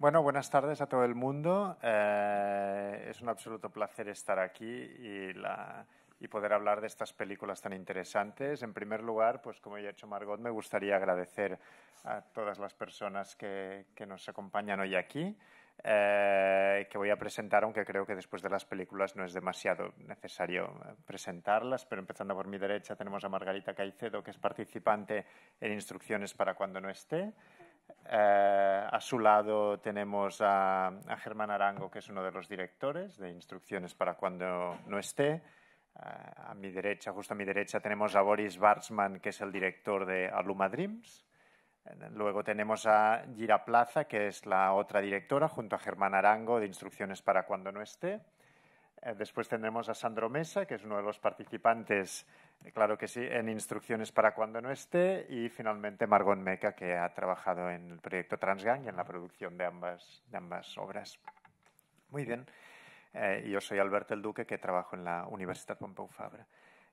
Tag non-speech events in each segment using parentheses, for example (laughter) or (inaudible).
Bueno, buenas tardes a todo el mundo. Eh, es un absoluto placer estar aquí y, poder hablar de estas películas tan interesantes. En primer lugar, pues como ya ha hecho Margot, me gustaría agradecer a todas las personas que, nos acompañan hoy aquí. Eh, que voy a presentar, aunque creo que después de las películas no es demasiado necesario eh, presentarlas, pero empezando por mi derecha tenemos a Margarita Caicedo, que es participante en Instrucciones para cuando no esté. Eh, a su lado tenemos a, Germán Arango, que es uno de los directores de instrucciones para cuando no esté. Eh, a mi derecha, justo a mi derecha, tenemos a Boris Barsman, que es el director de Aluma Dreams. Eh, luego tenemos a Gira Plaza, que es la otra directora, junto a Germán Arango, de Instrucciones para cuando no esté. Después tendremos a Sandro Mesa, que es uno de los participantes Claro que sí, en Instrucciones para cuando no esté y finalmente Margot Meca, que ha trabajado en el proyecto Transgang y en la producción de ambas, de ambas obras. Muy bien, eh, yo soy Alberto El Duque, que trabajo en la Universidad Pompeu Fabra.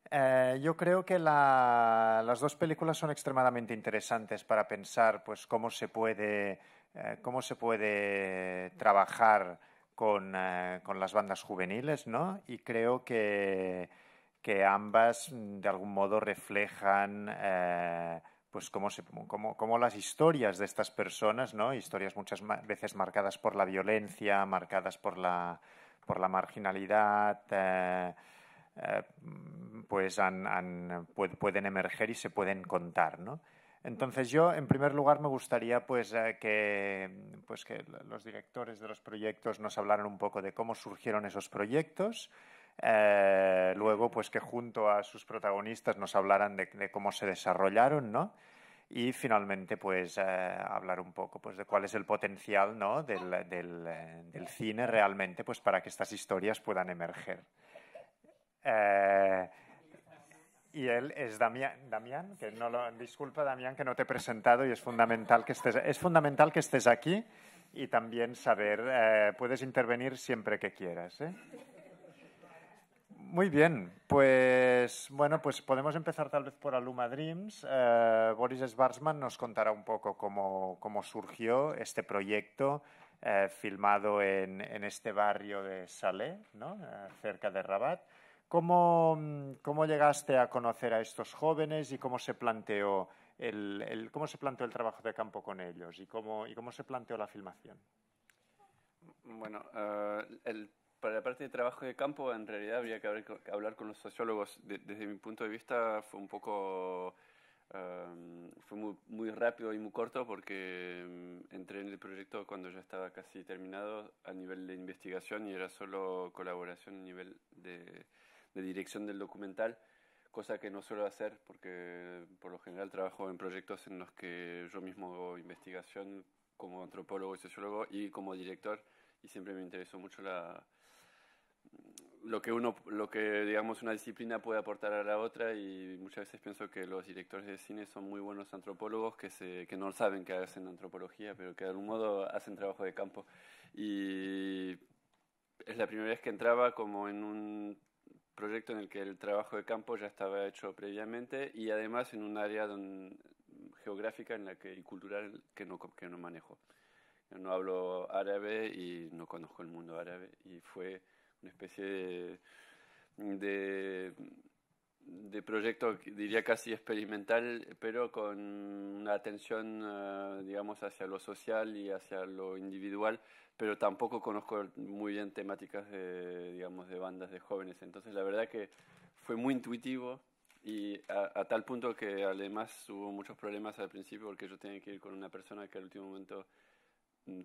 Eh, yo creo que las dos películas son extremadamente interesantes para pensar pues, cómo, se puede, eh, cómo se puede trabajar con, las bandas juveniles, ¿no? Y creo que que ambas mm, de algún modo reflejan eh, pues cómo, las historias de estas personas, ¿no? historias muchas veces marcadas por la violencia, marcadas por la, marginalidad, eh, eh, pues pueden emerger y se pueden contar. Entonces yo, en primer lugar, me gustaría pues, que, pues que los directores de los proyectos nos hablaran un poco de cómo surgieron esos proyectos, eh, luego, pues que junto a sus protagonistas nos hablaran de, cómo se desarrollaron, ¿no? Y finalmente, pues eh, hablar un poco pues, de cuál es el potencial ¿no? del, eh, cine realmente pues, para que estas historias puedan emerger. y él es Damián, que no lo, disculpa Damián que no te he presentado y es fundamental que estés, es fundamental que estés aquí y también saber, puedes intervenir siempre que quieras. ¿eh? Muy bien, pues bueno, pues podemos empezar tal vez por Aluma Dreams. Eh, Boris Schwarzman nos contará un poco cómo, cómo surgió este proyecto eh, filmado en, este barrio de Salé, ¿no? Eh, cerca de Rabat. ¿Cómo, llegaste a conocer a estos jóvenes y cómo se planteó el, el, cómo se planteó el trabajo de campo con ellos y cómo, y cómo se planteó la filmación? Bueno, el para la parte de trabajo de campo, en realidad habría que hablar con los sociólogos. desde mi punto de vista fue un poco... Em, fue muy, rápido y muy corto porque em, entré en el proyecto cuando ya estaba casi terminado a nivel de investigación y era solo colaboración a nivel de, de dirección del documental, cosa que no suelo hacer porque por lo general trabajo en proyectos en los que yo mismo hago investigación como antropólogo y sociólogo y como director y siempre me interesó mucho la, lo que uno, lo que digamos una disciplina puede aportar a la otra y muchas veces pienso que los directores de cine son muy buenos antropólogos que, se, que no saben que hacen antropología, pero que de algún modo hacen trabajo de campo. Y es la primera vez que entraba como en un proyecto en el que el trabajo de campo ya estaba hecho previamente y además en un área geográfica en la que, y cultural que no, que no manejo. Yo no hablo árabe y no conozco el mundo árabe y fue una especie de, de, proyecto, diría casi experimental, pero con una atención, eh, digamos, hacia lo social y hacia lo individual, pero tampoco conozco muy bien temáticas de, digamos, de bandas de jóvenes. Entonces, la verdad que fue muy intuitivo y a, tal punto que además hubo muchos problemas al principio porque yo tenía que ir con una persona que al último momento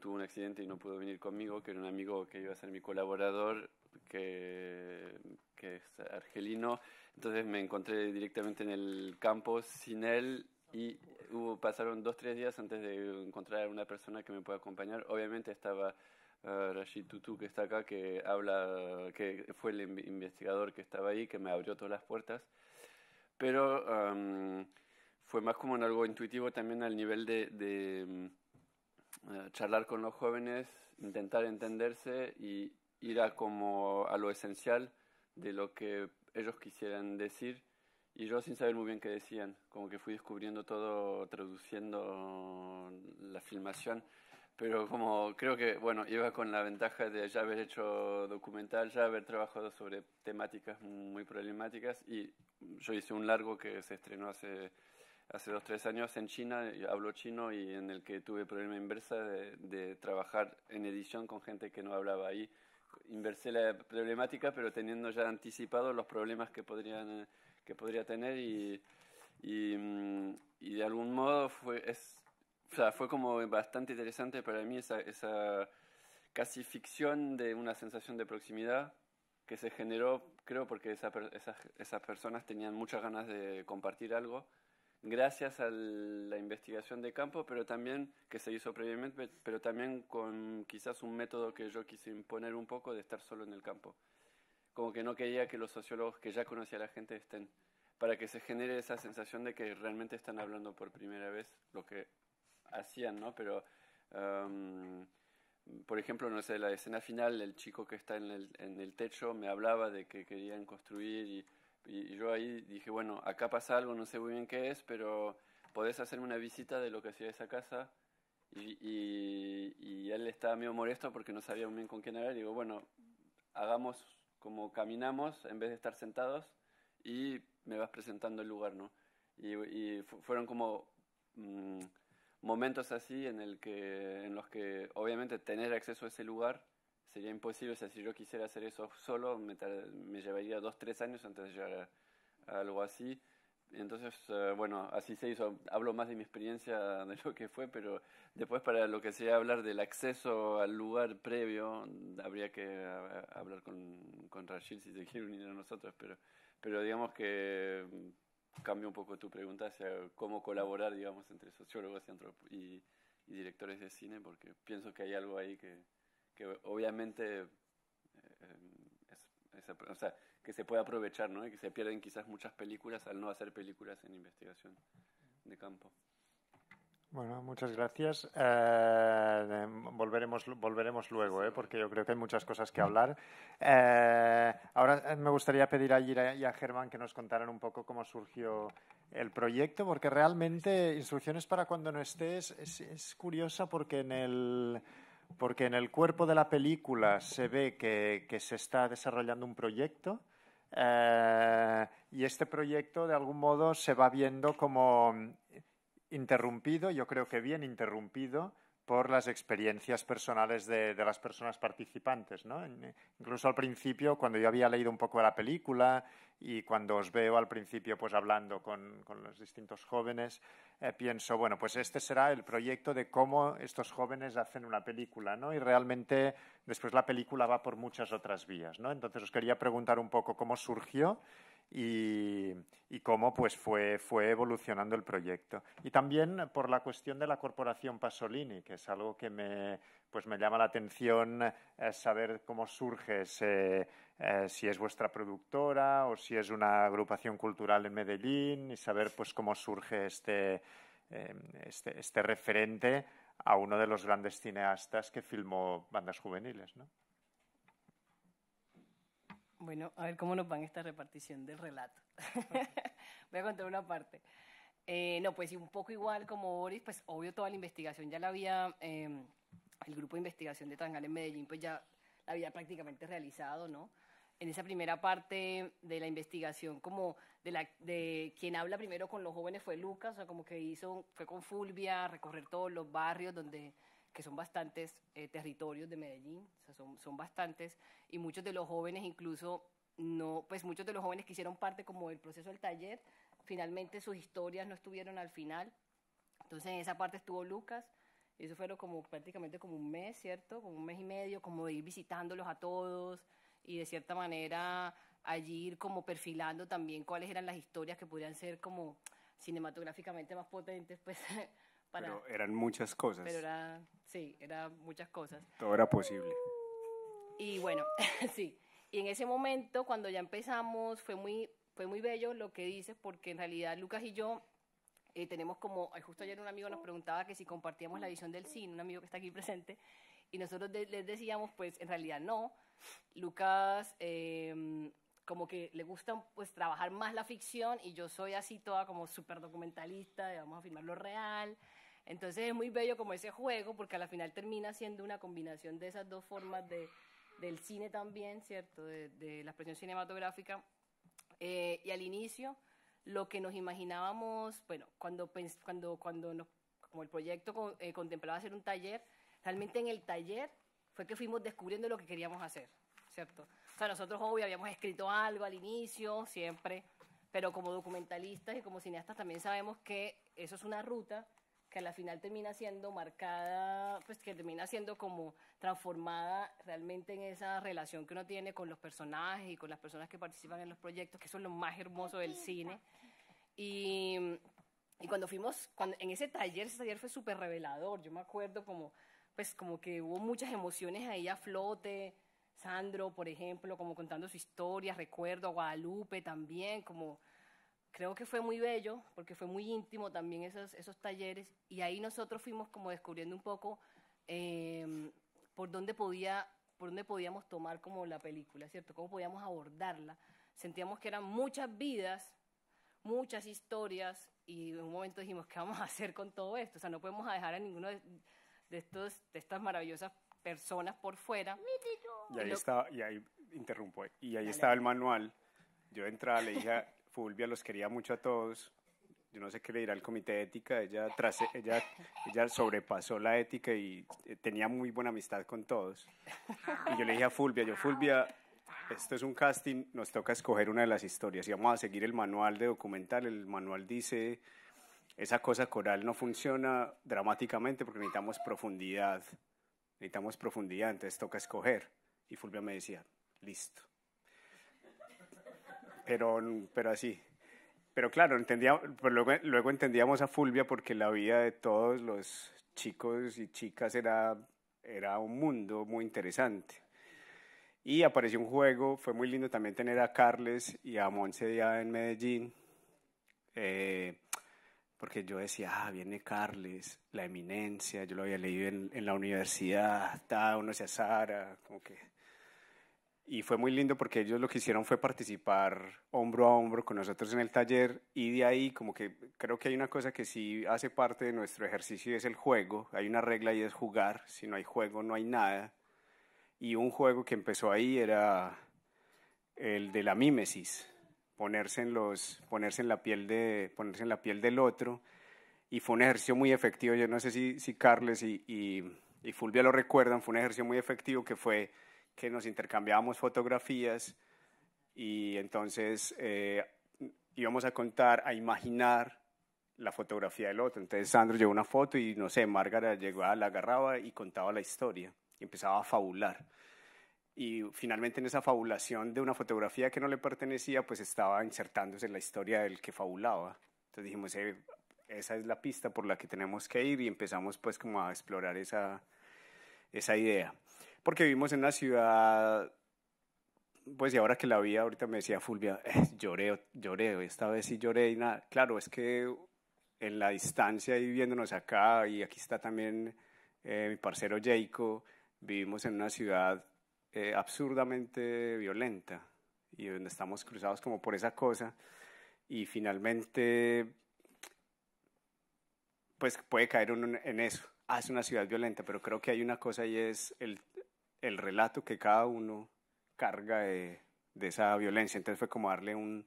tuvo un accidente y no pudo venir conmigo, que era un amigo que iba a ser mi colaborador, que, es argelino. Entonces me encontré directamente en el campo sin él y hubo, pasaron dos, tres días antes de encontrar una persona que me pueda acompañar. Obviamente estaba eh, Rashid Tutu, que está acá, que, habla, que fue el investigador que estaba ahí, que me abrió todas las puertas. Pero fue más como en algo intuitivo también al nivel de eh, charlar con los jóvenes, intentar entenderse y ir a, como a lo esencial de lo que ellos quisieran decir y yo sin saber muy bien qué decían, como que fui descubriendo todo traduciendo la filmación, pero como creo que, bueno, iba con la ventaja de ya haber hecho documental, ya haber trabajado sobre temáticas muy problemáticas y yo hice un largo que se estrenó hace hace los tres años en China, hablo chino y en el que tuve problema inversa de, trabajar en edición con gente que no hablaba ahí. Inversé la problemática, pero teniendo ya anticipado los problemas que, eh, podría tener mm, y, de algún modo fue, como bastante interesante para mí esa, casi ficción de una sensación de proximidad que se generó, creo, porque esas, esas personas tenían muchas ganas de compartir algo gracias a la investigación de campo, pero también que se hizo previamente, pero también con quizás un método que yo quise imponer un poco de estar solo en el campo. Como que no quería que los sociólogos que ya conocía a la gente estén, para que se genere esa sensación de que realmente están hablando por primera vez lo que hacían, ¿no? Pero, por ejemplo, no sé, la escena final, el chico que está en el, en el techo me hablaba de que querían construir y y yo ahí dije, bueno, acá pasa algo, no sé muy bien qué es, pero podés hacerme una visita de lo que hacía esa casa. Y, él estaba medio molesto porque no sabía muy bien con quién hablar. digo, bueno, hagamos como caminamos en vez de estar sentados y me vas presentando el lugar, ¿no? Y, fueron como mm, momentos así en, el que, en los que obviamente tener acceso a ese lugar sería imposible. O sea, si yo quisiera hacer eso solo, me, llevaría dos, tres años antes de llegar a, algo así. Entonces, eh, bueno, así se hizo. Hablo más de mi experiencia (laughs) de lo que fue, pero después para lo que sea hablar del acceso al lugar previo, habría que hablar con, con Rashid si se quiere unir a nosotros, pero, pero digamos que mm, cambio un poco tu pregunta hacia cómo colaborar, digamos, entre sociólogos y directores de cine, porque pienso que hay algo ahí que, obviamente eh, eh, que se puede aprovechar, ¿no? que se pierden quizás muchas películas al no hacer películas en investigación de campo. Bueno, muchas gracias. Eh, volveremos, volveremos luego, porque yo creo que hay muchas cosas que hablar. ahora me gustaría pedir a Gira y a Germán que nos contaran un poco cómo surgió el proyecto, porque realmente Instrucciones para cuando no estés es, es curiosa porque en el porque en el cuerpo de la película se ve que, se está desarrollando un proyecto eh, y este proyecto de algún modo se va viendo como interrumpido, yo creo que bien interrumpido, por las experiencias personales de, de las personas participantes. ¿no? Incluso al principio, cuando yo había leído un poco de la película y cuando os veo al principio pues hablando con, los distintos jóvenes, eh, pienso, bueno, pues este será el proyecto de cómo estos jóvenes hacen una película, ¿no? Y realmente después la película va por muchas otras vías, ¿no? Entonces os quería preguntar un poco cómo surgió y, cómo pues fue, evolucionando el proyecto. Y también por la cuestión de la corporación Pasolini, que es algo que me, pues me llama la atención eh, saber cómo surge ese eh, si es vuestra productora o si es una agrupación cultural en Medellín y saber pues cómo surge este, em, este, este, referente a uno de los grandes cineastas que filmó bandas juveniles, ¿no? Bueno, a ver cómo nos van esta repartición del relato. (laughs) Voy a contar una parte. Eh, no, pues un poco igual como Boris, pues obvio toda la investigación ya la había, em, el grupo de investigación de Tangal en Medellín, pues ya la había prácticamente realizado, ¿no? en esa primera parte de la investigación, como de, quien habla primero con los jóvenes fue Lucas, o sea, como que hizo, fue con Fulvia, recorrer todos los barrios donde que son bastantes eh, territorios de Medellín, o sea, son, son bastantes, y muchos de los jóvenes incluso no, pues muchos de los jóvenes que hicieron parte como del proceso del taller, finalmente sus historias no estuvieron al final. Entonces en esa parte estuvo Lucas, y eso fueron como prácticamente como un mes, ¿cierto? Como un mes y medio, como de ir visitándolos a todos, y de cierta manera allí ir como perfilando también cuáles eran las historias que pudieran ser como cinematográficamente más potentes, pues... (laughs) Para, pero eran muchas cosas. Pero era, sí, eran muchas cosas. Todo era posible. Y bueno, (laughs) sí. Y en ese momento, cuando ya empezamos, fue muy, fue muy bello lo que dices, porque en realidad Lucas y yo eh, tenemos como, justo ayer un amigo nos preguntaba que si compartíamos la visión del cine, un amigo que está aquí (laughs) presente, y nosotros les decíamos, pues en realidad no, Lucas em, como que le gusta pues trabajar más la ficción y yo soy así toda como súper documentalista, vamos a filmar lo real. Entonces es muy bello como ese juego porque a la final termina siendo una combinación de esas dos formas del cine también, ¿cierto? De, la expresión cinematográfica. Eh, y al inicio lo que nos imaginábamos, bueno, cuando, cuando, cuando como el proyecto eh, contemplaba hacer un taller, realmente en el taller fue que fuimos descubriendo lo que queríamos hacer, ¿cierto? O sea, nosotros obvio habíamos escrito algo al inicio, siempre, pero como documentalistas y como cineastas también sabemos que eso es una ruta que a la final termina siendo marcada, pues que termina siendo como transformada realmente en esa relación que uno tiene con los personajes y con las personas que participan en los proyectos, que eso es lo más hermoso del cine. Y, y cuando fuimos, cuando, en ese taller, ese taller fue súper revelador, yo me acuerdo como pues como que hubo muchas emociones ahí a flote. Sandro, por ejemplo, como contando su historia, recuerdo a Guadalupe también, como creo que fue muy bello, porque fue muy íntimo también esos, esos talleres, y ahí nosotros fuimos como descubriendo un poco em, por dónde podía por dónde podíamos tomar como la película, ¿cierto? Cómo podíamos abordarla. Sentíamos que eran muchas vidas, muchas historias, y en un momento dijimos, ¿qué vamos a hacer con todo esto? O sea, no podemos dejar a ninguno de, de, estos, de estas maravillosas personas por fuera. Y ahí, estaba, y ahí interrumpo, y ahí estaba el manual. Yo entraba, le dije, a (laughs) Fulvia los quería mucho a todos. Yo no sé qué le dirá el comité de ética. Ella, tras, ella, ella sobrepasó la ética y eh, tenía muy buena amistad con todos. Y yo le dije a Fulvia, yo, Fulvia, esto es un casting, nos toca escoger una de las historias y vamos a seguir el manual de documental. El manual dice esa cosa coral no funciona dramáticamente porque necesitamos profundidad, necesitamos profundidad, entonces toca escoger. Y Fulvia me decía, listo. Pero, pero así. Pero claro, pues luego, entendíamos a Fulvia porque la vida de todos los chicos y chicas era, era un mundo muy interesante. Y apareció un juego, fue muy lindo también tener a Carles y a Monse ya en Medellín. Eh, porque yo decía, ah, viene Carles, la eminencia, yo lo había leído en, la universidad, uno se Sara, como que... Y fue muy lindo porque ellos lo que hicieron fue participar hombro a hombro con nosotros en el taller y de ahí como que creo que hay una cosa que sí hace parte de nuestro ejercicio y es el juego. Hay una regla y es jugar, si no hay juego no hay nada. Y un juego que empezó ahí era el de la mímesis, ponerse en, los, ponerse en, la, piel ponerse en la piel del otro. Y fue un ejercicio muy efectivo, yo no sé si, Carles y, Fulvia lo recuerdan, fue un ejercicio muy efectivo que fue que nos intercambiábamos fotografías y entonces eh, íbamos a contar, a imaginar la fotografía del otro. Entonces Sandro llevó una foto y no sé, Márgara a la agarraba y contaba la historia y empezaba a fabular y finalmente en esa fabulación de una fotografía que no le pertenecía, pues estaba insertándose en la historia del que fabulaba. Entonces dijimos, eh, esa es la pista por la que tenemos que ir y empezamos pues como a explorar esa, esa idea. Porque vivimos en una ciudad, pues y ahora que la vi, ahorita me decía Fulvia, eh, lloré, lloré, esta vez sí lloré y nada. Claro, es que en la distancia y viéndonos acá, y aquí está también eh, mi parcero Jayco, vivimos en una ciudad eh, absurdamente violenta y donde estamos cruzados como por esa cosa y finalmente pues puede caer uno en eso. hace ah, una ciudad violenta, pero creo que hay una cosa y es el, relato que cada uno carga de, esa violencia. Entonces fue como darle un,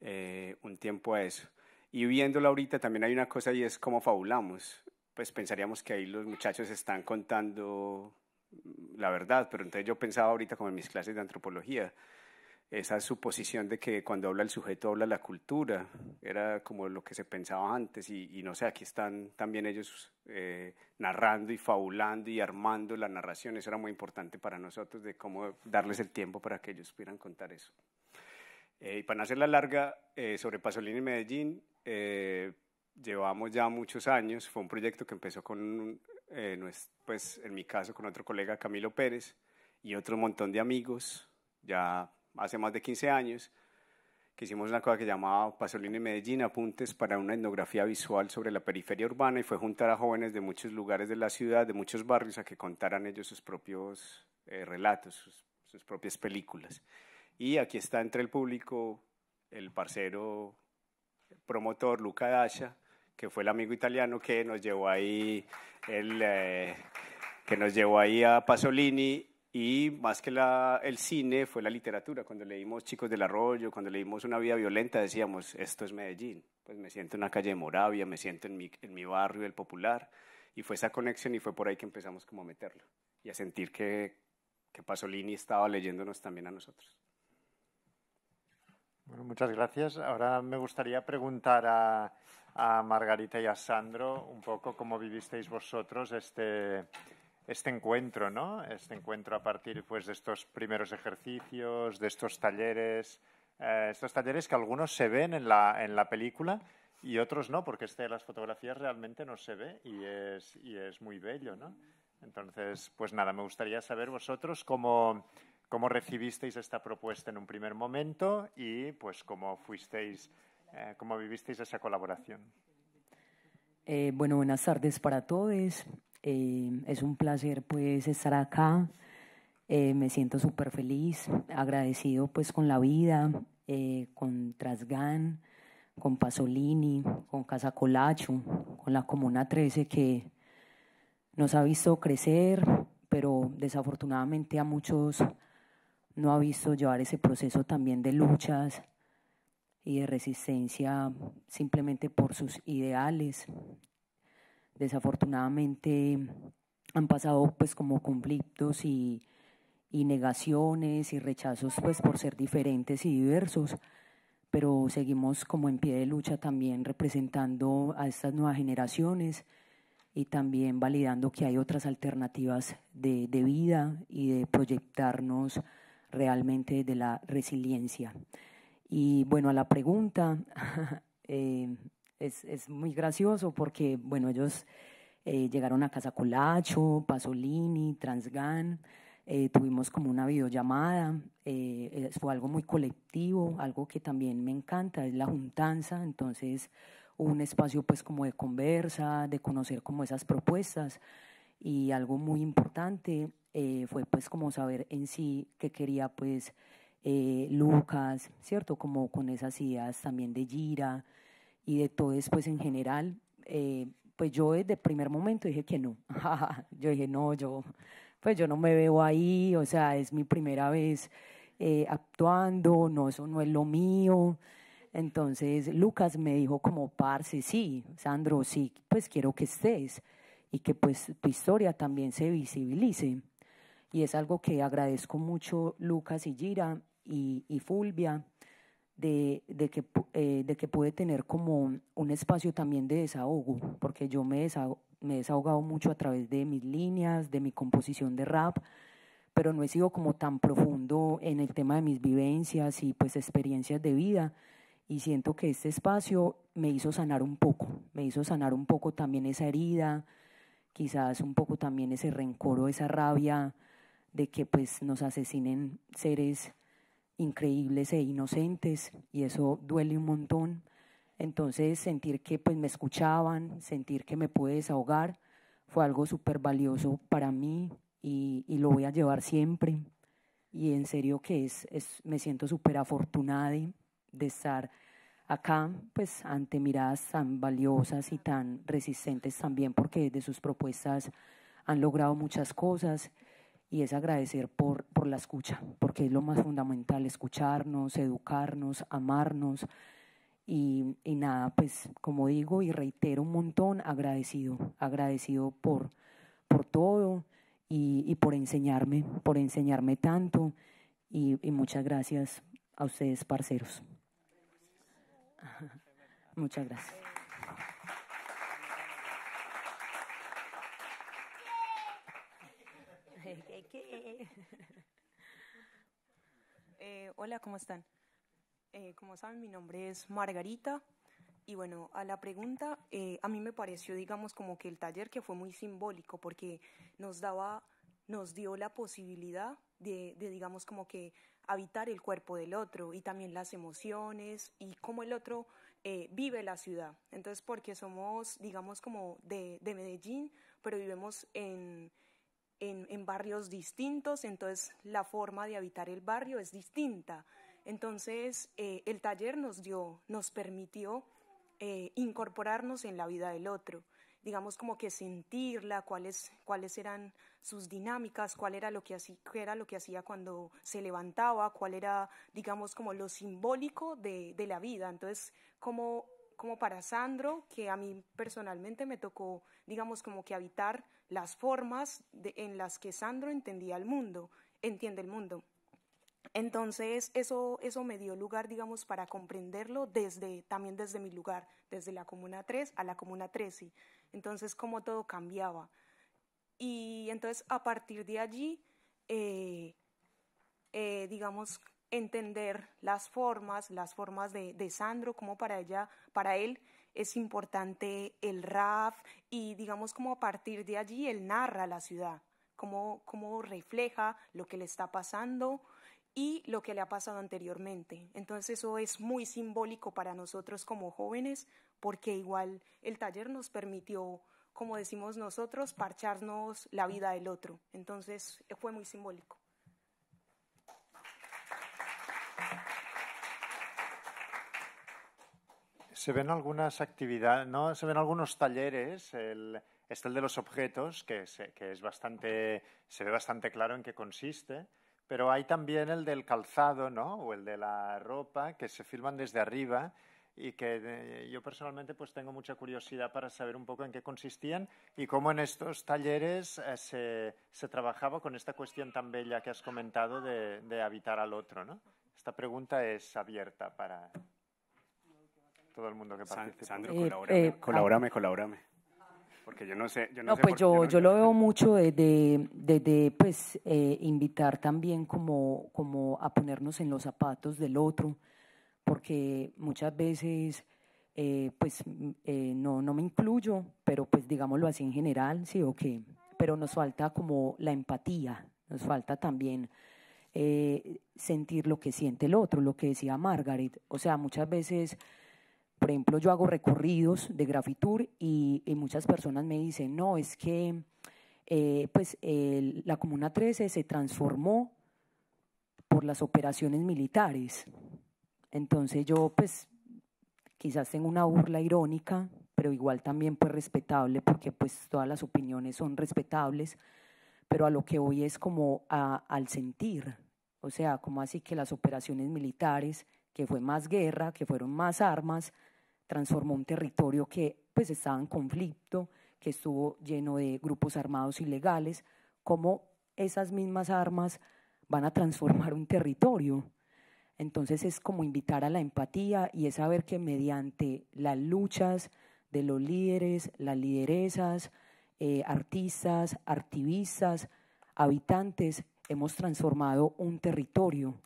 eh, un tiempo a eso. Y viéndolo ahorita también hay una cosa y es cómo fabulamos. Pues pensaríamos que ahí los muchachos están contando la verdad, pero entonces yo pensaba ahorita como en mis clases de antropología, esa suposición de que cuando habla el sujeto habla la cultura, era como lo que se pensaba antes y, no sé, aquí están también ellos eh, narrando y fabulando y armando la narración, eso era muy importante para nosotros de cómo darles el tiempo para que ellos pudieran contar eso. Eh, y para hacer la larga, eh, sobre Pasolini y Medellín, llevamos ya muchos años, fue un proyecto que empezó con un eh, pues en mi caso con otro colega Camilo Pérez y otro montón de amigos, ya hace más de 15 años, que hicimos una cosa que llamaba Pasolini y Medellín, apuntes para una etnografía visual sobre la periferia urbana y fue juntar a jóvenes de muchos lugares de la ciudad, de muchos barrios, a que contaran ellos sus propios eh, relatos, sus, sus propias películas. Y aquí está entre el público el parcero promotor Luca Dasha, que fue el amigo italiano que nos llevó ahí, el, eh, que nos llevó ahí a Pasolini y más que el cine fue la literatura. Cuando leímos Chicos del Arroyo, cuando leímos Una vida violenta, decíamos, esto es Medellín. Pues me siento en una calle de Moravia, me siento en mi, barrio, el popular. Y fue esa conexión y fue por ahí que empezamos como a meterlo y a sentir que, que Pasolini estaba leyéndonos también a nosotros. Bueno, muchas gracias. Ahora me gustaría preguntar a, a Margarita y a Sandro un poco cómo vivisteis vosotros este, este, encuentro, ¿no? Este encuentro a partir pues, de estos primeros ejercicios, de estos talleres, eh, estos talleres que algunos se ven en la, película y otros no, porque este de las fotografías realmente no se ve y es, muy bello, ¿no? Entonces, pues nada, me gustaría saber vosotros cómo, cómo recibisteis esta propuesta en un primer momento y pues cómo fuisteis eh, ¿Cómo vivisteis esa colaboración? Eh, bueno, buenas tardes para todos. Eh, es un placer pues estar acá. me siento súper feliz, agradecido pues con la vida, con Trasgan, con Pasolini, con Casa Colacho, con la Comuna 13 que nos ha visto crecer, pero desafortunadamente a muchos no ha visto llevar ese proceso también de luchas y de resistencia simplemente por sus ideales. Desafortunadamente han pasado pues como conflictos y, y negaciones y rechazos pues por ser diferentes y diversos, pero seguimos como en pie de lucha también representando a estas nuevas generaciones y también validando que hay otras alternativas de, de vida y de proyectarnos realmente de la resiliencia. Y bueno, a la pregunta, (laughs) eh, es, es, muy gracioso porque, bueno, ellos eh, llegaron a Casa Colacho, Pasolini, Transgan, eh, tuvimos como una videollamada, eh, fue algo muy colectivo, algo que también me encanta, es la juntanza, entonces un espacio pues como de conversa, de conocer como esas propuestas y algo muy importante fue pues como saber en sí qué quería pues eh, ah. Lucas, ¿cierto? Como con esas ideas también de gira y de todo después en general. Eh, pues yo desde el primer momento dije que no. (laughs) yo dije, no, yo, pues yo no me veo ahí, o sea, es mi primera vez eh, actuando, no, eso no es lo mío. Entonces Lucas me dijo como, parce, sí, Sandro, sí, pues quiero que estés y que pues tu historia también se visibilice y es algo que agradezco mucho Lucas y Gira y, Fulvia. De, que, puede eh, tener como un espacio también de desahogo, porque yo me, me he desahogado mucho a través de mis líneas, de mi composición de rap, pero no he sido como tan profundo en el tema de mis vivencias y pues experiencias de vida. Y siento que este espacio me hizo sanar un poco, me hizo sanar un poco también esa herida, quizás un poco también ese rencor o esa rabia de que pues nos asesinen seres increíbles e inocentes y eso duele un montón. Entonces sentir que pues me escuchaban, sentir que me pude desahogar fue algo súper valioso para mí y, lo voy a llevar siempre. Y en serio que es, me siento súper afortunada de, estar acá, pues ante miradas tan valiosas y tan resistentes también, porque de sus propuestas han logrado muchas cosas y es agradecer por, por la escucha, porque es lo más fundamental, escucharnos, educarnos, amarnos. Y, nada, pues como digo y reitero un montón, agradecido, agradecido por, por todo y, por enseñarme, por enseñarme tanto. y muchas gracias a ustedes, parceros. Muchas gracias. (laughs) Eh, hola, ¿cómo están? Eh, como saben, mi nombre es Margarita. Y bueno, a la pregunta, eh, a mí me pareció, digamos, como que el taller que fue muy simbólico porque nos daba, nos dio la posibilidad de, digamos, como que habitar el cuerpo del otro y también las emociones y cómo el otro vive la ciudad. Entonces, porque somos, digamos, como de Medellín, pero vivimos en, en, barrios distintos, entonces la forma de habitar el barrio es distinta. Entonces eh, el taller nos dio, nos permitió eh, incorporarnos en la vida del otro, digamos como que sentirla, cuáles, cuáles eran sus dinámicas, cuál era lo que hacía, era lo que hacía cuando se levantaba, cuál era, digamos, como lo simbólico de, de la vida. Entonces, como como para Sandro, que a mí personalmente me tocó, digamos, como que habitar las formas en las que Sandro entendía el mundo, entiende el mundo. Entonces, eso, eso me dio lugar, digamos, para comprenderlo desde, también desde mi lugar, desde la Comuna 3 a la Comuna 13. Entonces, cómo todo cambiaba. Y entonces, a partir de allí, eh, eh, digamos, entender las formas, las formas de, Sandro, como para ella, para él es importante el RAF y digamos como a partir de allí él narra la ciudad, como cómo refleja lo que le está pasando y lo que le ha pasado anteriormente. Entonces eso es muy simbólico para nosotros como jóvenes porque igual el taller nos permitió, como decimos nosotros, parcharnos la vida del otro. Entonces fue muy simbólico. Se ven algunas actividades, ¿no? se ven algunos talleres. El, está el de los objetos, que, se, es bastante, se ve bastante claro en qué consiste. Pero hay también el del calzado, ¿no? O el de la ropa, que se filman desde arriba y que eh, yo personalmente pues tengo mucha curiosidad para saber un poco en qué consistían y cómo en estos talleres eh, se, trabajaba con esta cuestión tan bella que has comentado de, habitar al otro, Esta pregunta es abierta para, todo el mundo que Sandro, eh, colaborame, eh, Porque yo no sé. Yo no, pues yo, yo, lo veo mucho desde, de, pues, eh, invitar también como, como a ponernos en los zapatos del otro, porque muchas veces. pues no, no me incluyo, pero pues digámoslo así en general, sí o qué, pero nos falta como la empatía, nos falta también sentir lo que siente el otro, lo que decía Margaret. O sea, muchas veces por ejemplo, yo hago recorridos de Grafitur y, muchas personas me dicen, no, es que eh, pues, la Comuna 13 se transformó por las operaciones militares. Entonces yo pues quizás tengo una burla irónica, pero igual también pues respetable, porque pues todas las opiniones son respetables, pero a lo que hoy es como a, al sentir, o sea, como así que las operaciones militares, que fue más guerra, que fueron más armas, transformó un territorio que pues estaba en conflicto, que estuvo lleno de grupos armados ilegales, cómo esas mismas armas van a transformar un territorio. Entonces es como invitar a la empatía y es saber que mediante las luchas de los líderes, las lideresas, eh, artistas, activistas, habitantes, hemos transformado un territorio.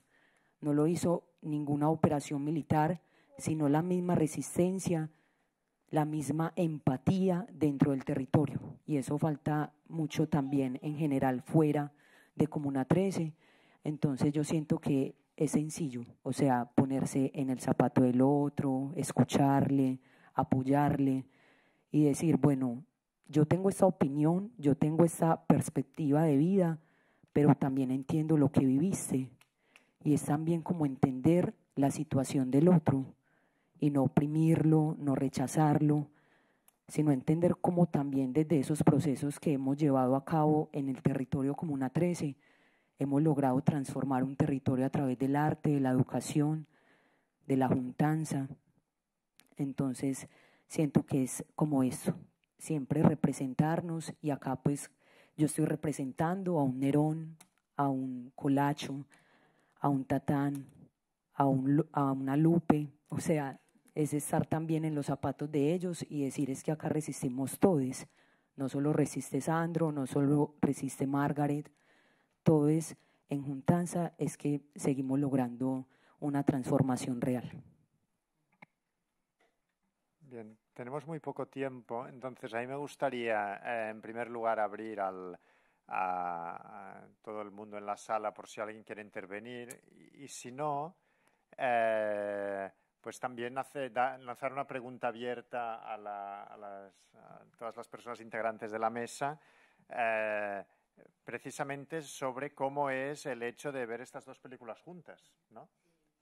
No lo hizo ninguna operación militar, sino la misma resistencia, la misma empatía dentro del territorio. Y eso falta mucho también en general fuera de Comuna 13. Entonces yo siento que es sencillo, o sea, ponerse en el zapato del otro, escucharle, apoyarle y decir, bueno, yo tengo esta opinión, yo tengo esta perspectiva de vida, pero también entiendo lo que viviste. Y es también como entender la situación del otro, y no oprimirlo, no rechazarlo, sino entender cómo también desde esos procesos que hemos llevado a cabo en el territorio Comuna 13, hemos logrado transformar un territorio a través del arte, de la educación, de la juntanza. Entonces, siento que es como eso, siempre representarnos y acá pues yo estoy representando a un Nerón, a un Colacho, a un Tatán, a, a una Lupe, o sea, es estar también en los zapatos de ellos y decir es que acá resistimos todos. No solo resiste Sandro, no solo resiste Margaret, todos en juntanza es que seguimos logrando una transformación real. Bien, tenemos muy poco tiempo, entonces a mí me gustaría eh, en primer lugar abrir al, a, todo el mundo en la sala por si alguien quiere intervenir y, si no, eh, pues también lanzar una pregunta abierta a, todas las personas integrantes de la mesa, eh, precisamente sobre cómo es el hecho de ver estas dos películas juntas, ¿no?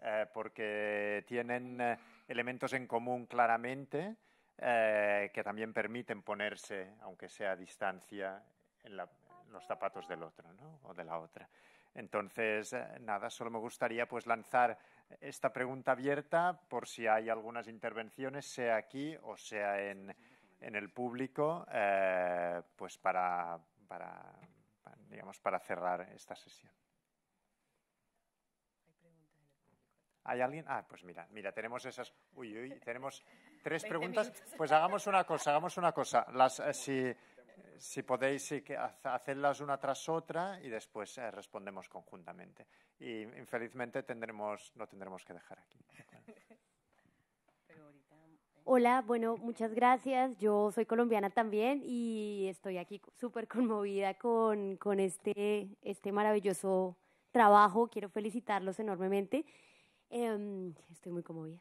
Eh, porque tienen eh, elementos en común claramente que también permiten ponerse, aunque sea a distancia, en, los zapatos del otro o de la otra. Entonces, nada, solo me gustaría pues lanzar esta pregunta abierta por si hay algunas intervenciones, sea aquí o sea en, en el público, eh, pues para, digamos, para cerrar esta sesión. ¿Hay alguien? Ah, pues mira, mira, tenemos esas. Uy, uy, tenemos tres (laughs) preguntas. Pues hagamos una cosa, hagamos una cosa. Las, eh, si, si podéis, sí, hacerlas una tras otra y después eh, respondemos conjuntamente. Y infelizmente tendremos, lo tendremos que dejar aquí. Hola, bueno, muchas gracias. Yo soy colombiana también y estoy aquí súper conmovida con, este, este, maravilloso trabajo. Quiero felicitarlos enormemente. Em, estoy muy conmovida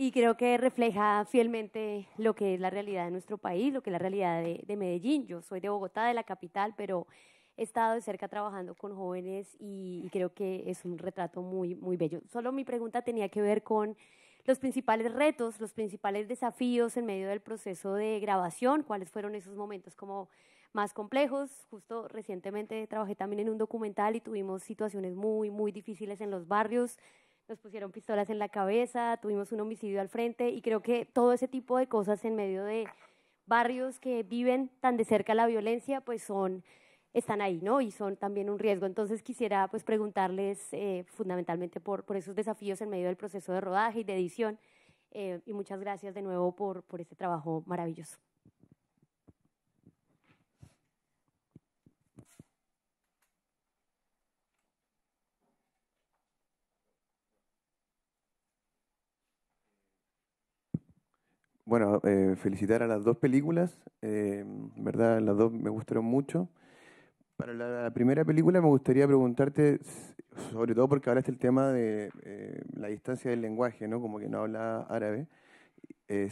y creo que refleja fielmente lo que es la realidad de nuestro país, lo que es la realidad de, Medellín. Yo soy de Bogotá, de la capital, pero he estado de cerca trabajando con jóvenes y, y, creo que es un retrato muy, muy bello. Solo mi pregunta tenía que ver con los principales retos, los principales desafíos en medio del proceso de grabación, cuáles fueron esos momentos como más complejos. Justo recientemente trabajé también en un documental y tuvimos situaciones muy, muy difíciles en los barrios nos pusieron pistolas en la cabeza, tuvimos un homicidio al frente y creo que todo ese tipo de cosas en medio de barrios que viven tan de cerca la violencia, pues son están ahí, ¿no? Y son también un riesgo. Entonces quisiera pues preguntarles eh, fundamentalmente por, por, esos desafíos en medio del proceso de rodaje y de edición. Eh, y muchas gracias de nuevo por, por este trabajo maravilloso. Bueno, eh, felicitar a las dos películas, eh, ¿verdad? Las dos me gustaron mucho. Para la primera película me gustaría preguntarte, sobre todo porque hablaste el tema de eh, la distancia del lenguaje, ¿no? Como que no habla árabe.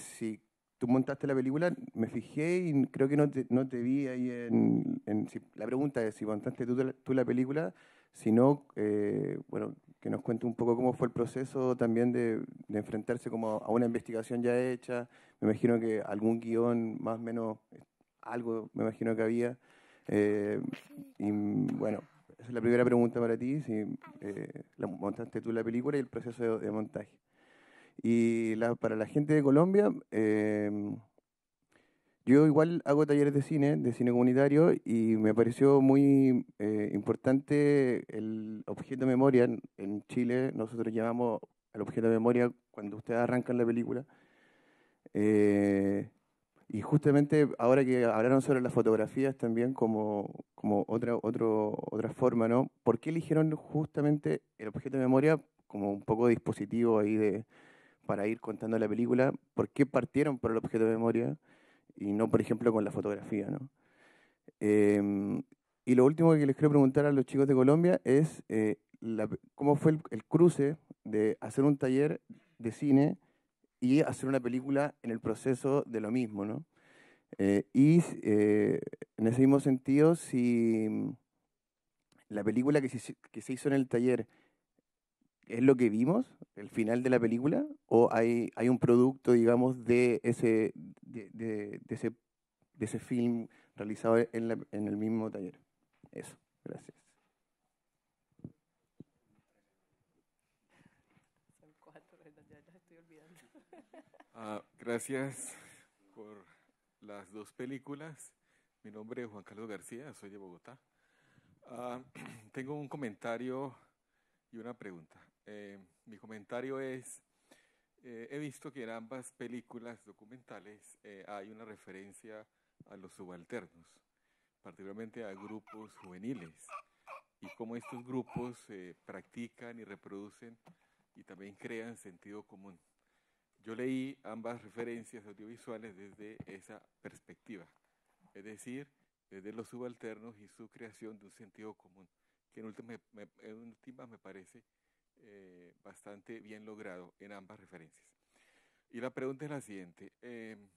si tú montaste la película, me fijé y creo que no te, no te vi ahí en... la pregunta es si montaste tú, tú la película, si no, bueno, que nos cuente un poco cómo fue el proceso también de, enfrentarse como a una investigación ya hecha. Me imagino que algún guión, más o menos, algo me imagino que había. Eh, y bueno, esa es la primera pregunta para ti, si eh, la montaste tú la película y el proceso de, montaje. Y para la gente de Colombia, eh, yo igual hago talleres de cine, de cine comunitario, y me pareció muy eh, importante el objeto de memoria. En Chile nosotros llamamos al objeto de memoria cuando ustedes arrancan la película. Eh, y justamente ahora que hablaron sobre las fotografías también como, como otra, otro, otra forma, ¿no? ¿Por qué eligieron justamente el objeto de memoria como un poco dispositivo ahí de, para ir contando la película? ¿Por qué partieron por el objeto de memoria? y no, por ejemplo, con la fotografía. ¿no? Em, y lo último que les quiero preguntar a los chicos de Colombia es eh, cómo fue el, cruce de hacer un taller de cine y hacer una película en el proceso de lo mismo. ¿no? Eh, y eh, en ese mismo sentido, si mm, la película que que se hizo en el taller ¿Es lo que vimos, el final de la película? ¿O hay, hay un producto, digamos, de ese, de, ese, film realizado en, en el mismo taller? Eso, gracias. Ah, gracias por las dos películas. Mi nombre es Juan Carlos García, soy de Bogotá. Ah, (clears throat) tengo un comentario y una pregunta. Eh, mi comentario es, eh, he visto que en ambas películas documentales eh, hay una referencia a los subalternos, particularmente a grupos juveniles, y cómo estos grupos practican y reproducen y también crean sentido común. Yo leí ambas referencias audiovisuales desde esa perspectiva, es decir, desde los subalternos y su creación de un sentido común, que en últimas me, en última me parece eh, bastante bien logrado en ambas referencias. Y la pregunta es la siguiente. Em,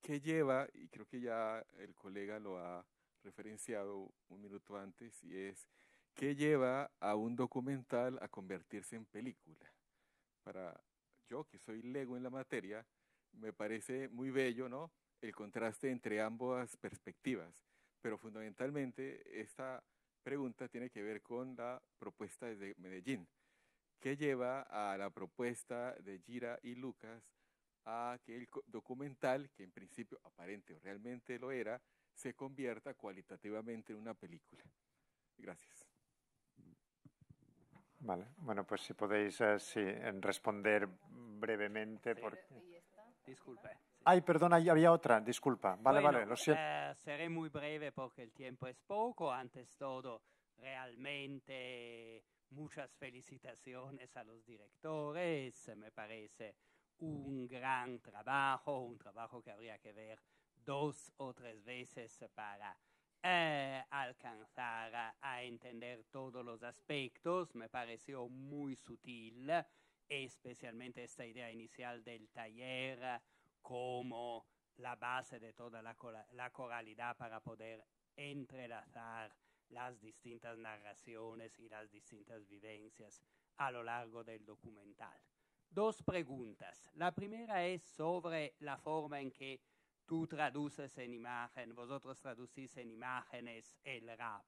¿Qué lleva, y creo que ya el colega lo ha referenciado un minuto antes, y es, ¿qué lleva a un documental a convertirse en película? Para yo, que soy lego en la materia, me parece muy bello, ¿no? El contraste entre ambas perspectivas, pero fundamentalmente esta pregunta tiene que ver con la propuesta de Medellín, que lleva a la propuesta de Gira y Lucas a que el documental, que en principio aparente o realmente lo era, se convierta cualitativamente en una película. Gracias. Vale, bueno, pues si podéis eh, responder brevemente. Por... Disculpe. Ay, perdón, había otra, disculpa. Vale, vale, lo siento. Eh, seré muy breve porque el tiempo es poco. Antes todo, realmente Muchas felicitaciones a los directores, me parece un gran trabajo, un trabajo que habría que ver dos o tres veces para eh, alcanzar a, entender todos los aspectos. Me pareció muy sutil, especialmente esta idea inicial del taller como la base de toda la, la coralidad para poder entrelazar las distintas narraciones y las distintas vivencias a lo largo del documental. Dos preguntas. La primera es sobre la forma en que tú traduces en imagen, vosotros traducís en imágenes el rap.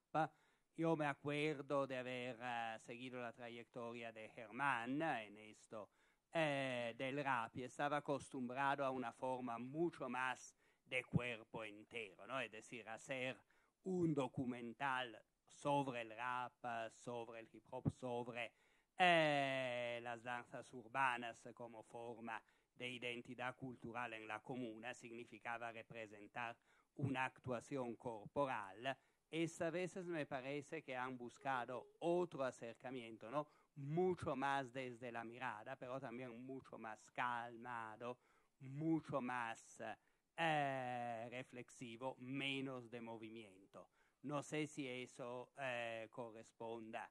Yo me acuerdo de haber eh, seguido la trayectoria de Germán en esto eh, del rap y estaba acostumbrado a una forma mucho más de cuerpo entero, ¿no? Es decir, hacer un documental sobre el rap, sobre el hip hop, sobre eh, las danzas urbanas como forma de identidad cultural en la comuna, significaba representar una actuación corporal. Esa veces me parece que han buscado otro acercamiento, ¿no? Mucho más desde la mirada, pero también mucho más calmado, mucho más eh, eh, reflexivo, menos de movimiento. No sé si eso eh, corresponda,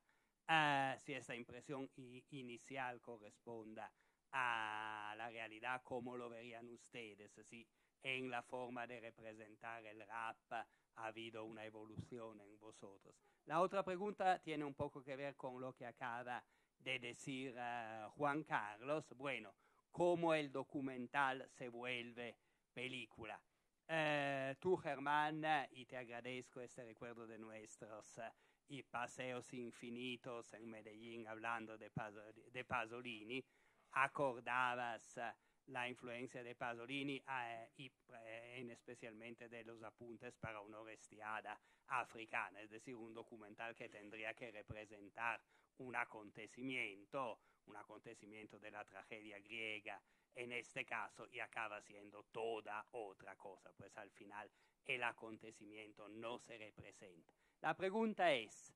si esta impresión inicial corresponda a la realidad como lo verían ustedes, si en la forma de representar el rap ha habido una evolución en vosotros. La otra pregunta tiene un poco que ver con lo que acaba de decir eh, Juan Carlos. Bueno, cómo el documental se vuelve película. Eh, tú, Germán, y te agradezco este recuerdo de nuestros y paseos infinitos en Medellín hablando de, Pasolini, de Pasolini acordabas la influencia de Pasolini eh, y eh, especialmente de los apuntes para una estiada africana, es decir, un documental que tendría que representar un acontecimiento, un acontecimiento de la tragedia griega en este caso y acaba siendo toda otra cosa, pues al final el acontecimiento no se representa. La pregunta es,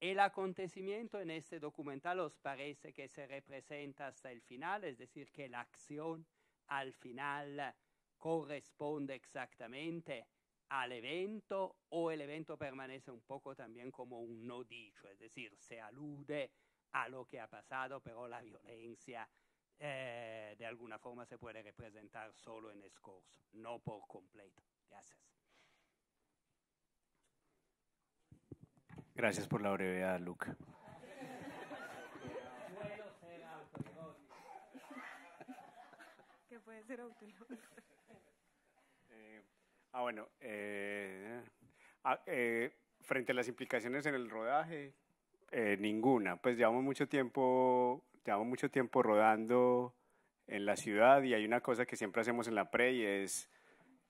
¿el acontecimiento en este documental os parece que se representa hasta el final? Es decir, que la acción al final corresponde exactamente al evento o el evento permanece un poco también como un no dicho, es decir, se alude a lo que ha pasado, pero la violencia eh, de alguna forma se puede representar solo en scores, no por completo. Gracias. Gracias por la brevedad, Luca. puede ser eh, ah, bueno. Eh, ah, frente a las implicaciones en el rodaje, eh, ninguna, pues llevamos mucho tiempo, llevamos mucho tiempo rodando en la ciudad y hay una cosa que siempre hacemos en la pre es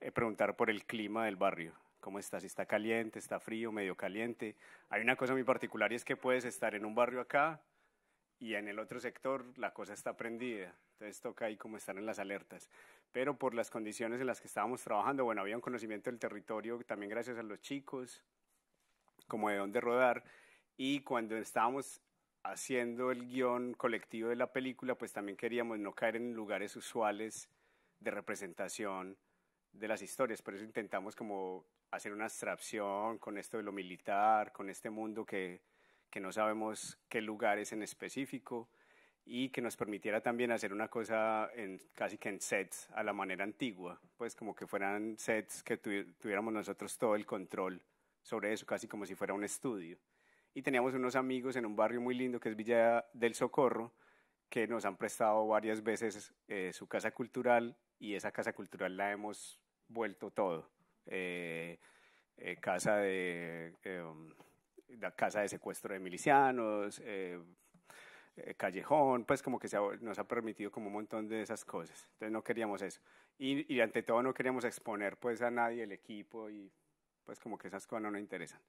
eh, preguntar por el clima del barrio. ¿Cómo está? Si está caliente, está frío, medio caliente. Hay una cosa muy particular y es que puedes estar en un barrio acá y en el otro sector la cosa está prendida. Entonces toca ahí como están en las alertas. Pero por las condiciones en las que estábamos trabajando, bueno, había un conocimiento del territorio también gracias a los chicos, como de dónde rodar y cuando estábamos haciendo el guión colectivo de la película, pues también queríamos no caer en lugares usuales de representación de las historias, por eso intentamos como hacer una abstracción con esto de lo militar, con este mundo que, no sabemos qué lugar es en específico y que nos permitiera también hacer una cosa en, casi que en sets a la manera antigua, pues como que fueran sets que tuviéramos nosotros todo el control sobre eso, casi como si fuera un estudio y teníamos unos amigos en un barrio muy lindo que es Villa del Socorro, que nos han prestado varias veces eh, su casa cultural y esa casa cultural la hemos vuelto todo. Eh, eh, casa, de, em, casa de secuestro de milicianos, callejón, pues como que nos ha permitido como un montón de esas cosas. Entonces no queríamos eso. Y, y, ante todo no queríamos exponer pues a nadie el equipo y pues como que esas cosas no nos interesan.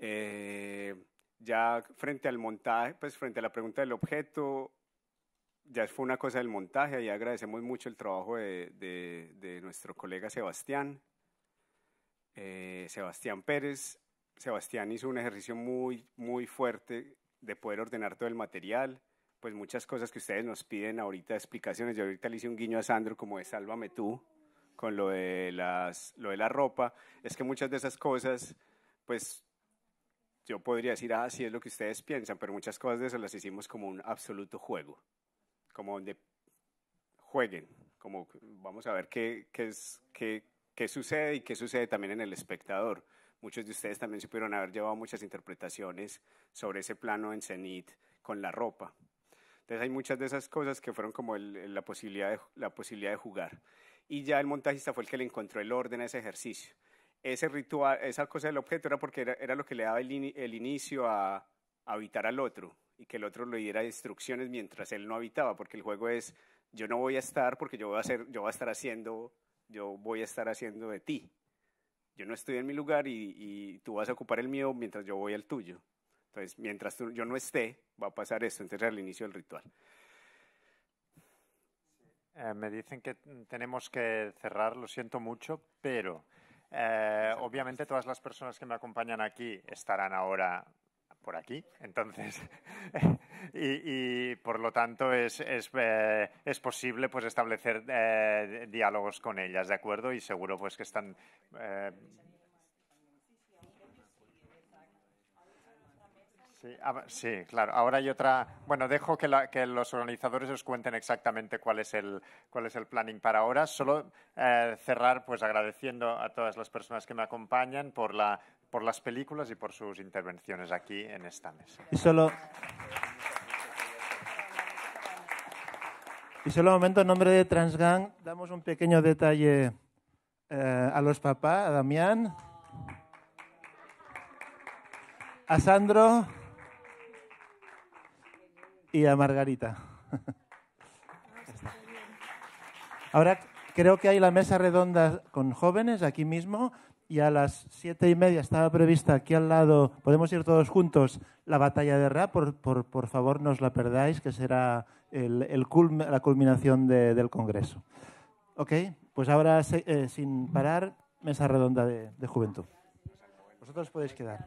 Eh, ya frente al montaje, pues frente a la pregunta del objeto, ya fue una cosa del montaje, y agradecemos mucho el trabajo de, nuestro colega Sebastián, eh, Sebastián Pérez. Sebastián hizo un ejercicio muy, muy fuerte de poder ordenar todo el material, pues muchas cosas que ustedes nos piden ahorita explicaciones. Yo ahorita le hice un guiño a Sandro como de Sálvame tú, con lo de, las, lo de la ropa. Es que muchas de esas cosas, pues yo podría decir, ah, sí es lo que ustedes piensan, pero muchas cosas de eso las hicimos como un absoluto juego, como donde jueguen, como vamos a ver qué, qué, sucede y qué sucede también en el espectador. Muchos de ustedes también supieron haber llevado muchas interpretaciones sobre ese plano en Cenit con la ropa. Entonces hay muchas de esas cosas que fueron como la, posibilidad de, la posibilidad de jugar. Y ya el montajista fue el que le encontró el orden a ese ejercicio ese ritual, esa cosa del objeto era porque era, lo que le daba el, inicio a, habitar al otro y que el otro le diera instrucciones mientras él no habitaba, porque el juego es yo no voy a estar porque yo voy a hacer, yo voy a estar haciendo, yo voy a estar haciendo de ti. Yo no estoy en mi lugar y, y tú vas a ocupar el mío mientras yo voy al tuyo. Entonces, mientras yo no esté, va a pasar esto. Entonces, era el inicio del ritual. Eh, me dicen que tenemos que cerrar, lo siento mucho, pero eh, obviamente todas las personas que me acompañan aquí estarán ahora por aquí, entonces, (laughs) y, por lo tanto es, es, eh, posible pues establecer eh, diálogos con ellas, ¿de acuerdo? Y seguro pues que están Sí, claro. Ahora hay otra. Bueno, dejo que, los organizadores os cuenten exactamente cuál es el, cuál es el planning para ahora. Solo eh, cerrar pues agradeciendo a todas las personas que me acompañan por, la, por las películas y por sus intervenciones aquí en esta mesa. Y solo. Y solo un momento, en nombre de Transgang, damos un pequeño detalle eh, a los papás, a Damián, a Sandro y a Margarita. (laughs) Ahora creo que hay la mesa redonda con jóvenes aquí mismo y a las siete y media estaba prevista aquí al lado, podemos ir todos juntos, la batalla de rap, por, por, favor no os la perdáis, que será el, el la culminación del Congreso. ¿Ok? Pues ahora, eh, sin parar, mesa redonda de, de juventud. Vosotros podéis quedar.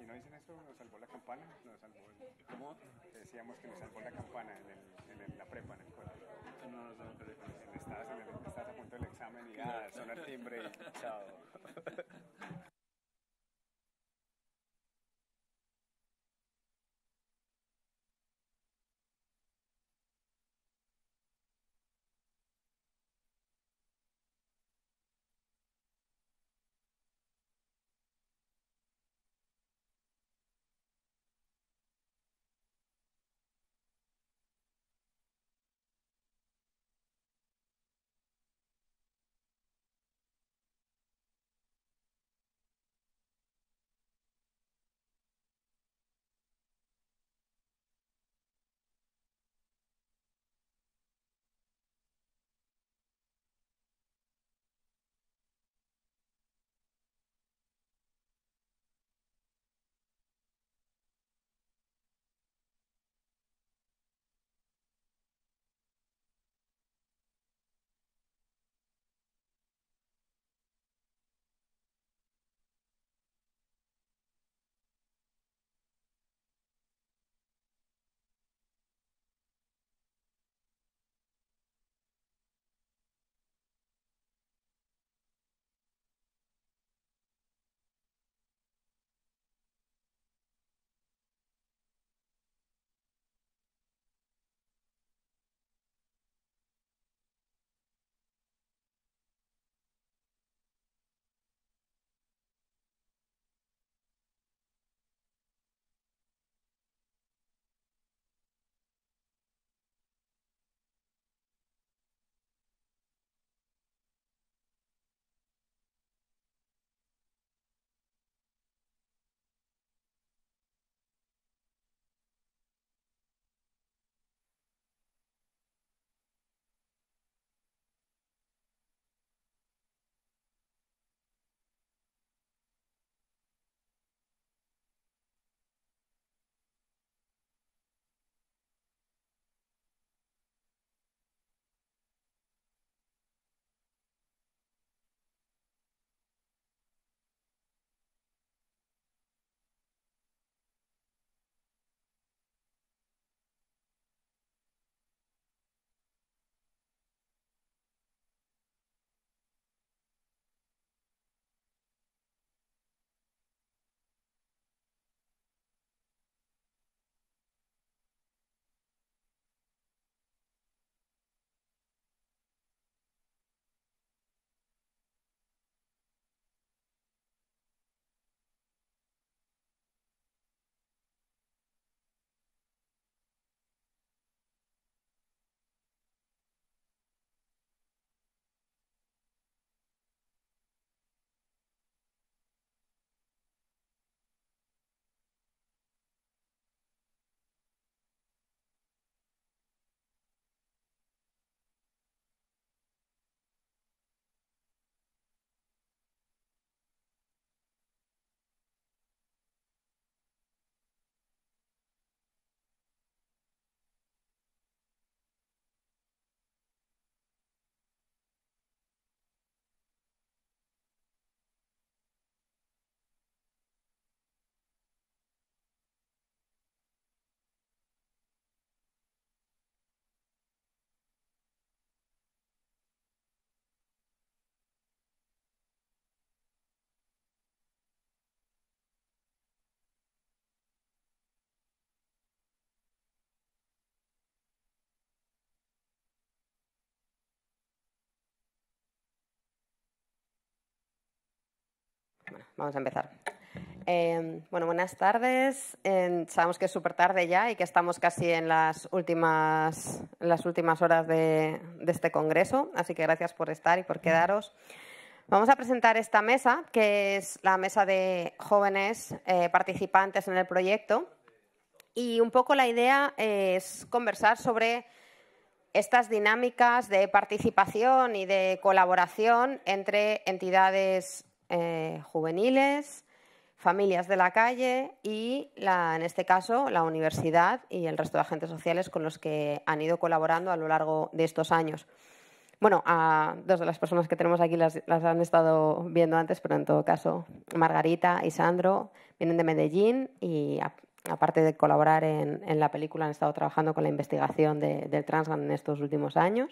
vamos a empezar. Em, bueno, buenas tardes. Em, sabemos que es súper tarde ya y que estamos casi en las últimas, las últimas horas de, este congreso, así que gracias por estar y por quedaros. Vamos a presentar esta mesa, que es la mesa de jóvenes eh, participantes en el proyecto. Y un poco la idea es conversar sobre estas dinámicas de participación y de colaboración entre entidades eh, juveniles, familias de la calle y, la, en este caso, la universidad y el resto de agentes sociales con los que han ido colaborando a lo largo de estos años. Bueno, a dos de las personas que tenemos aquí las, han estado viendo antes, pero en todo caso, Margarita y Sandro vienen de Medellín y aparte de colaborar en, la película, han estado trabajando con la investigación del Transgan en estos últimos años.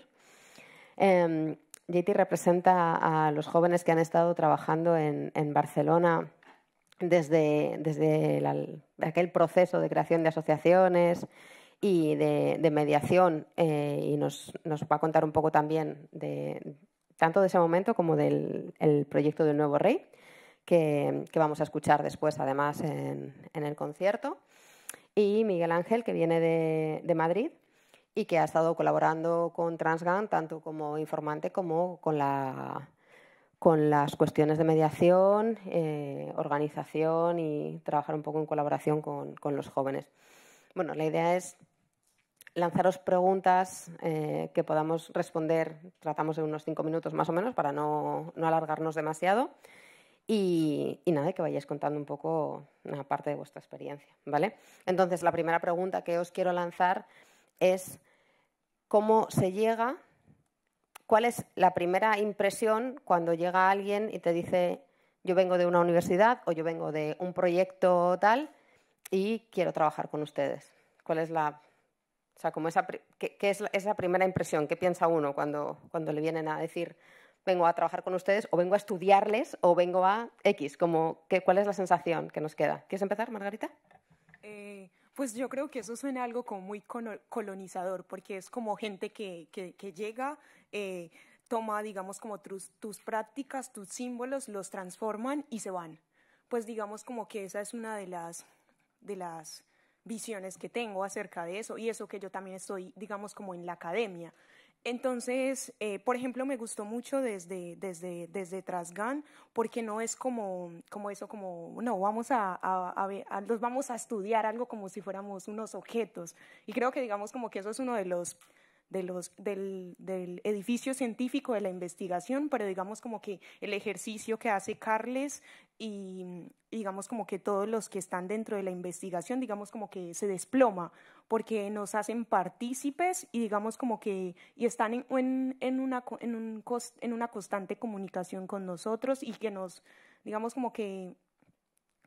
Em, JT representa a los jóvenes que han estado trabajando en, Barcelona desde, aquel proceso de creación de asociaciones y de, mediación eh, y nos, va a contar un poco también de tanto de ese momento como del proyecto del nuevo rey que, vamos a escuchar después además en, el concierto y Miguel Ángel que viene de Madrid y que ha estado colaborando con Transgan tanto como informante como con, la, con las cuestiones de mediación, eh, organización y trabajar un poco en colaboración con, los jóvenes. Bueno, la idea es lanzaros preguntas eh, que podamos responder. Tratamos de unos cinco minutos más o menos para no, alargarnos demasiado. Y, nada, que vayáis contando un poco una parte de vuestra experiencia, ¿vale? Entonces, la primera pregunta que os quiero lanzar es cómo se llega, cuál es la primera impresión cuando llega alguien y te dice, yo vengo de una universidad o yo vengo de un proyecto tal y quiero trabajar con ustedes. ¿Cuál es la... sea, esa, ¿qué, es esa primera impresión? ¿Qué piensa uno cuando, cuando le vienen a decir, vengo a trabajar con ustedes o vengo a estudiarles o vengo a X, cuál es la sensación que nos queda. ¿Quieres empezar, Margarita? Pues yo creo que eso suena algo como muy colonizador, porque es como gente que, llega, eh, toma, digamos, como tus, tus prácticas, tus símbolos, los transforman y se van. Pues digamos como que esa es una de las, de las visiones que tengo acerca de eso y eso que yo también estoy, digamos, como en la academia. Entonces, eh, por ejemplo, me gustó mucho desde, desde, desde Trasgan, porque no es como, como eso, como, no, vamos a, a, vamos a estudiar algo como si fuéramos unos objetos. Y creo que digamos como que eso es uno de los, de los, del, del edificio científico de la investigación, pero digamos como que el ejercicio que hace Carles y, digamos como que todos los que están dentro de la investigación, digamos como que se desploma, porque nos hacen partícipes y digamos como que y están en, en, una, en, un cost, en una constante comunicación con nosotros y que nos, digamos como que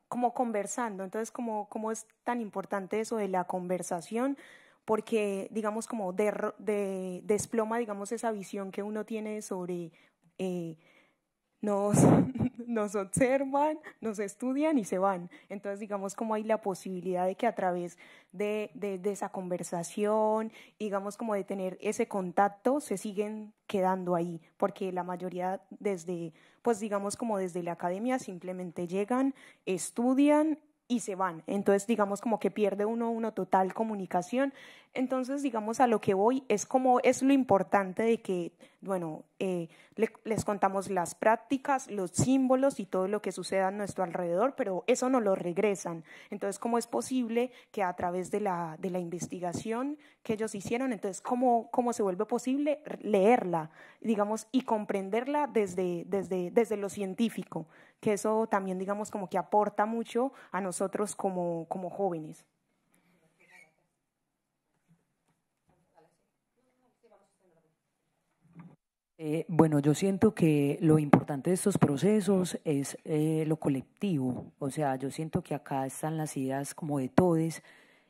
como conversando. Entonces, como, es tan importante eso de la conversación, porque, digamos, como de, de, desploma, digamos, esa visión que uno tiene sobre eh, nos, (laughs) nos observan, nos estudian y se van. Entonces, digamos, como hay la posibilidad de que a través de, de, de esa conversación, digamos, como de tener ese contacto, se siguen quedando ahí, porque la mayoría desde, pues digamos, como desde la academia simplemente llegan, estudian y se van. Entonces, digamos como que pierde uno uno total comunicación. Entonces, digamos a lo que voy es como es lo importante de que, bueno, eh, les contamos las prácticas, los símbolos y todo lo que suceda a nuestro alrededor, pero eso no lo regresan. Entonces, ¿cómo es posible que a través de la, de la investigación que ellos hicieron, entonces, ¿cómo, cómo se vuelve posible leerla, digamos, y comprenderla desde, desde, desde lo científico? que eso también, digamos, como que aporta mucho a nosotros como, jóvenes. Eh, bueno, yo siento que lo importante de estos procesos es eh, lo colectivo, o sea, yo siento que acá están las ideas como de todes,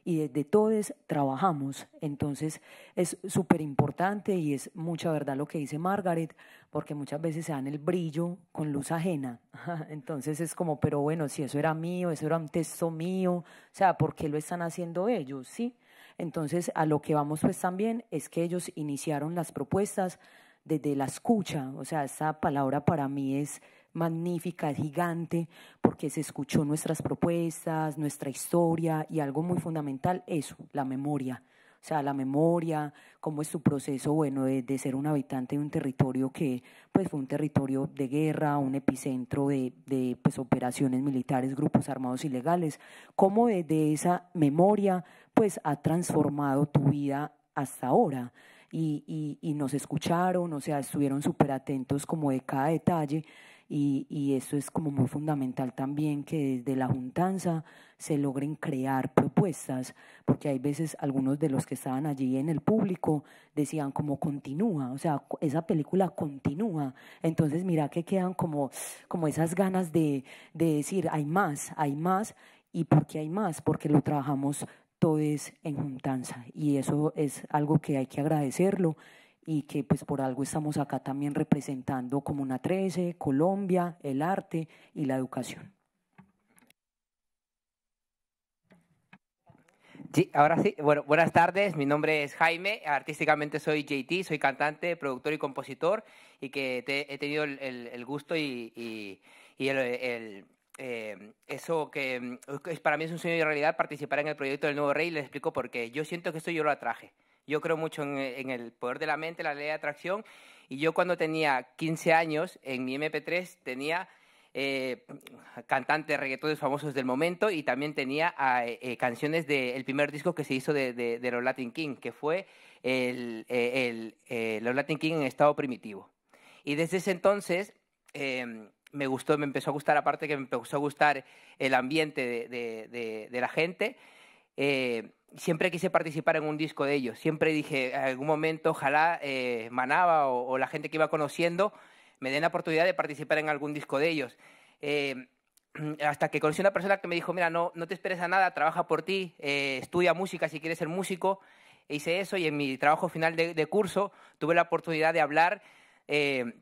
y desde todos trabajamos. Entonces es súper importante y es mucha verdad lo que dice Margaret, porque muchas veces se dan el brillo con luz ajena. (laughs) Entonces es como, pero bueno, si eso era mío, eso era un texto mío, o sea, ¿por qué lo están haciendo ellos? ¿Sí? Entonces a lo que vamos pues también es que ellos iniciaron las propuestas desde la escucha, o sea, esa palabra para mí es magnífica, gigante, porque se escuchó nuestras propuestas, nuestra historia y algo muy fundamental, eso, la memoria. O sea, la memoria, cómo es tu proceso, bueno, de, ser un habitante de un territorio que, pues, fue un territorio de guerra, un epicentro de, de pues, operaciones militares, grupos armados ilegales, cómo de esa memoria, pues, ha transformado tu vida hasta ahora. Y, y nos escucharon, o sea, estuvieron súper atentos como de cada detalle y, y eso es como muy fundamental también que desde la juntanza se logren crear propuestas, porque hay veces algunos de los que estaban allí en el público decían como continúa, o sea, esa película continúa, entonces mira que quedan como, como esas ganas de, de decir, hay más, hay más, y por hay más, porque lo trabajamos todos en juntanza, y eso es algo que hay que agradecerlo y que pues por algo estamos acá también representando Comuna 13, Colombia, el arte y la educación. Sí, ahora sí. Bueno, buenas tardes. Mi nombre es Jaime. Artísticamente soy JT, soy cantante, productor y compositor y que he tenido el, gusto y, eh, eso que para mí es un sueño de realidad participar en el proyecto del Nuevo Rey. Les explico por qué. Yo siento que esto yo lo atraje. Yo creo mucho eh, en, el poder de la mente, la ley de atracción. Y yo cuando tenía 15 años, en mi MP3 tenía eh, cantantes reggaetones famosos del momento y también tenía eh, canciones del primer disco que se hizo de, los Latin King, que fue el, los Latin King en estado primitivo. Y desde ese entonces em, me gustó, me empezó a gustar, aparte que me empezó a gustar el ambiente de, la gente siempre quise participar en un disco de ellos. Siempre dije, en algún momento, ojalá eh, Manaba o, la gente que iba conociendo me den la oportunidad de participar en algún disco de ellos. Eh, (clears throat) hasta que conocí una persona que me dijo, mira, no, no te esperes a nada, trabaja por ti, eh, estudia música si quieres ser músico. E hice eso y en mi trabajo final de, curso tuve la oportunidad de hablar de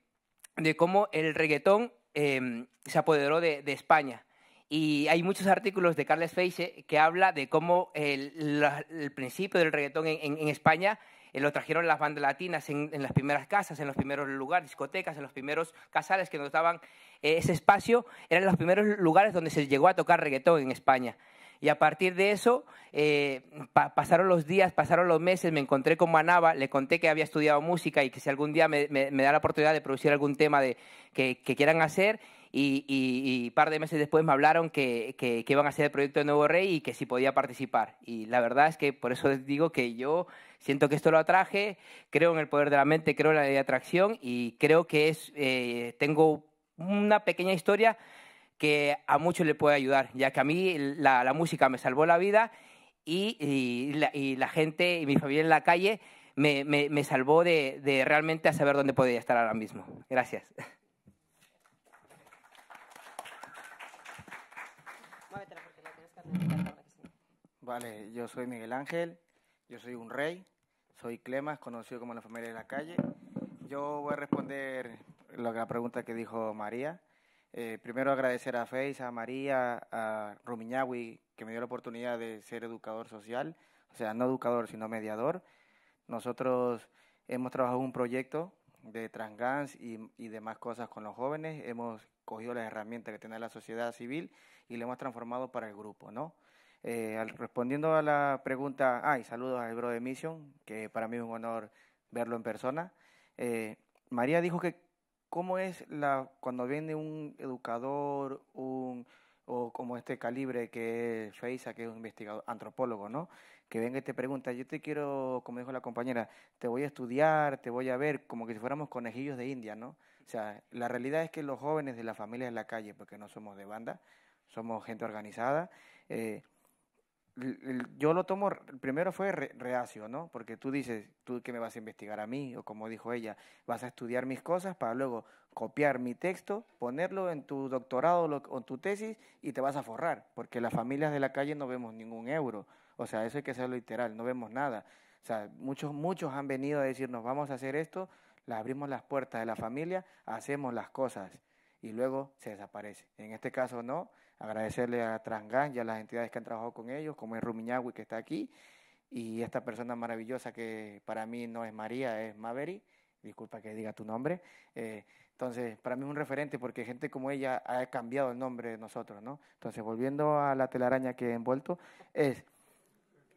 cómo el reggaetón em, se apoderó de España. Y hay muchos artículos de Carles Feixe que habla de cómo el, principio del reggaetón en, España eh, lo trajeron las bandas latinas en, las primeras casas, en los primeros lugares, discotecas, en los primeros casales que nos daban eh, ese espacio, eran los primeros lugares donde se llegó a tocar reggaetón en España. Y a partir de eso, eh, pasaron los días, pasaron los meses, me encontré con Manaba, le conté que había estudiado música y que si algún día me, da la oportunidad de producir algún tema de, que quieran hacer, y, y, par de meses después me hablaron que, que, iban a hacer el proyecto de Nuevo Rey y que si podía participar. Y la verdad es que por eso les digo que yo siento que esto lo atraje, creo en el poder de la mente, creo en la ley de atracción y creo que es, eh, tengo una pequeña historia que a muchos le puede ayudar, ya que a mí la, música me salvó la vida y, y la, la, gente y mi familia en la calle me, me, me salvó de, de realmente a saber dónde podía estar ahora mismo. Gracias. Vale, yo soy Miguel Ángel, yo soy un rey, soy Clemas, conocido como la familia de la calle. Yo voy a responder la pregunta que dijo María. Eh, primero agradecer a Face, a María, a Rumiñahui, que me dio la oportunidad de ser educador social, o sea, no educador, sino mediador. Nosotros hemos trabajado un proyecto de transgans y, y demás cosas con los jóvenes. Hemos cogido las herramientas que tiene la sociedad civil y lo hemos transformado para el grupo, ¿no? Eh, al, respondiendo a la pregunta, ay, saludos al bro de Mission, que para mí es un honor verlo en persona. Eh, María dijo que cómo es la cuando viene un educador, un o como este calibre que es Feisa, que es un investigador, antropólogo, ¿no? Que venga y te pregunta, yo te quiero, como dijo la compañera, te voy a estudiar, te voy a ver, como que si fuéramos conejillos de India, ¿no? O sea, la realidad es que los jóvenes de las familias de la calle, porque no somos de banda, somos gente organizada, eh, yo lo tomo, primero fue reacio, ¿no? Porque tú dices, tú que me vas a investigar a mí, o como dijo ella, vas a estudiar mis cosas para luego copiar mi texto, ponerlo en tu doctorado o en tu tesis y te vas a forrar, porque las familias de la calle no vemos ningún euro. O sea, eso hay que ser literal, no vemos nada. O sea, muchos, muchos han venido a decirnos, vamos a hacer esto le abrimos las puertas de la familia, hacemos las cosas y luego se desaparece. En este caso no, agradecerle a Transgan y a las entidades que han trabajado con ellos, como es Rumiñahui que está aquí, y esta persona maravillosa que para mí no es María, es Maveri, disculpa que diga tu nombre. Eh, entonces, para mí es un referente porque gente como ella ha cambiado el nombre de nosotros, ¿no? Entonces, volviendo a la telaraña que he envuelto, es,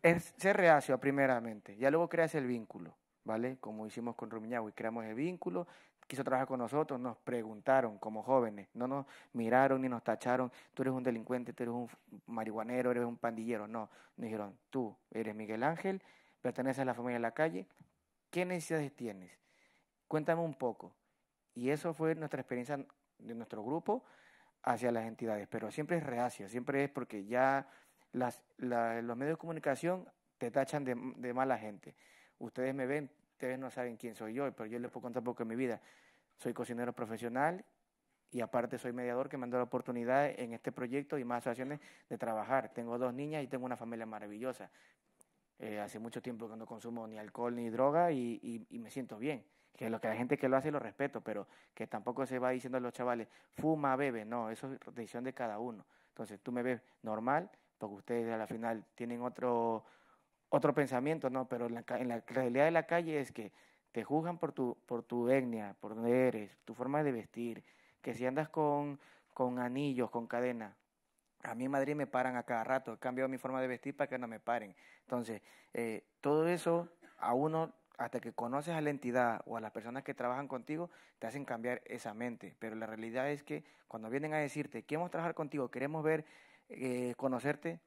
es ser reacio primeramente, ya luego creas el vínculo. ¿vale? Como hicimos con Rumiñahui, creamos el vínculo, quiso trabajar con nosotros, nos preguntaron como jóvenes, no nos miraron ni nos tacharon, tú eres un delincuente, tú eres un marihuanero, eres un pandillero, no, nos dijeron, tú eres Miguel Ángel, perteneces a la familia de la calle, ¿qué necesidades tienes? Cuéntame un poco. Y eso fue nuestra experiencia de nuestro grupo hacia las entidades, pero siempre es reacio, siempre es porque ya los medios de comunicación te tachan de mala gente. Ustedes me ven, ustedes no saben quién soy yo, pero yo les puedo contar un poco de mi vida. Soy cocinero profesional y aparte soy mediador que me han dado la oportunidad en este proyecto y más asociaciones de trabajar. Tengo dos niñas y tengo una familia maravillosa. Eh, hace mucho tiempo que no consumo ni alcohol ni droga y, me siento bien. Que lo que la gente que lo hace lo respeto, pero que tampoco se va diciendo a los chavales, fuma, bebe. No, eso es decisión de cada uno. Entonces tú me ves normal, porque ustedes a la final tienen otro otro pensamiento, no, pero en la, realidad de la calle es que te juzgan por tu, por tu etnia, por donde eres, tu forma de vestir, que si andas con, con anillos, con cadena. A mí en Madrid me paran a cada rato, he cambiado mi forma de vestir para que no me paren. Entonces, eh, todo eso a uno hasta que conoces a la entidad o a las personas que trabajan contigo, te hacen cambiar esa mente. Pero la realidad es que cuando vienen a decirte, queremos trabajar contigo, queremos ver, eh, conocerte,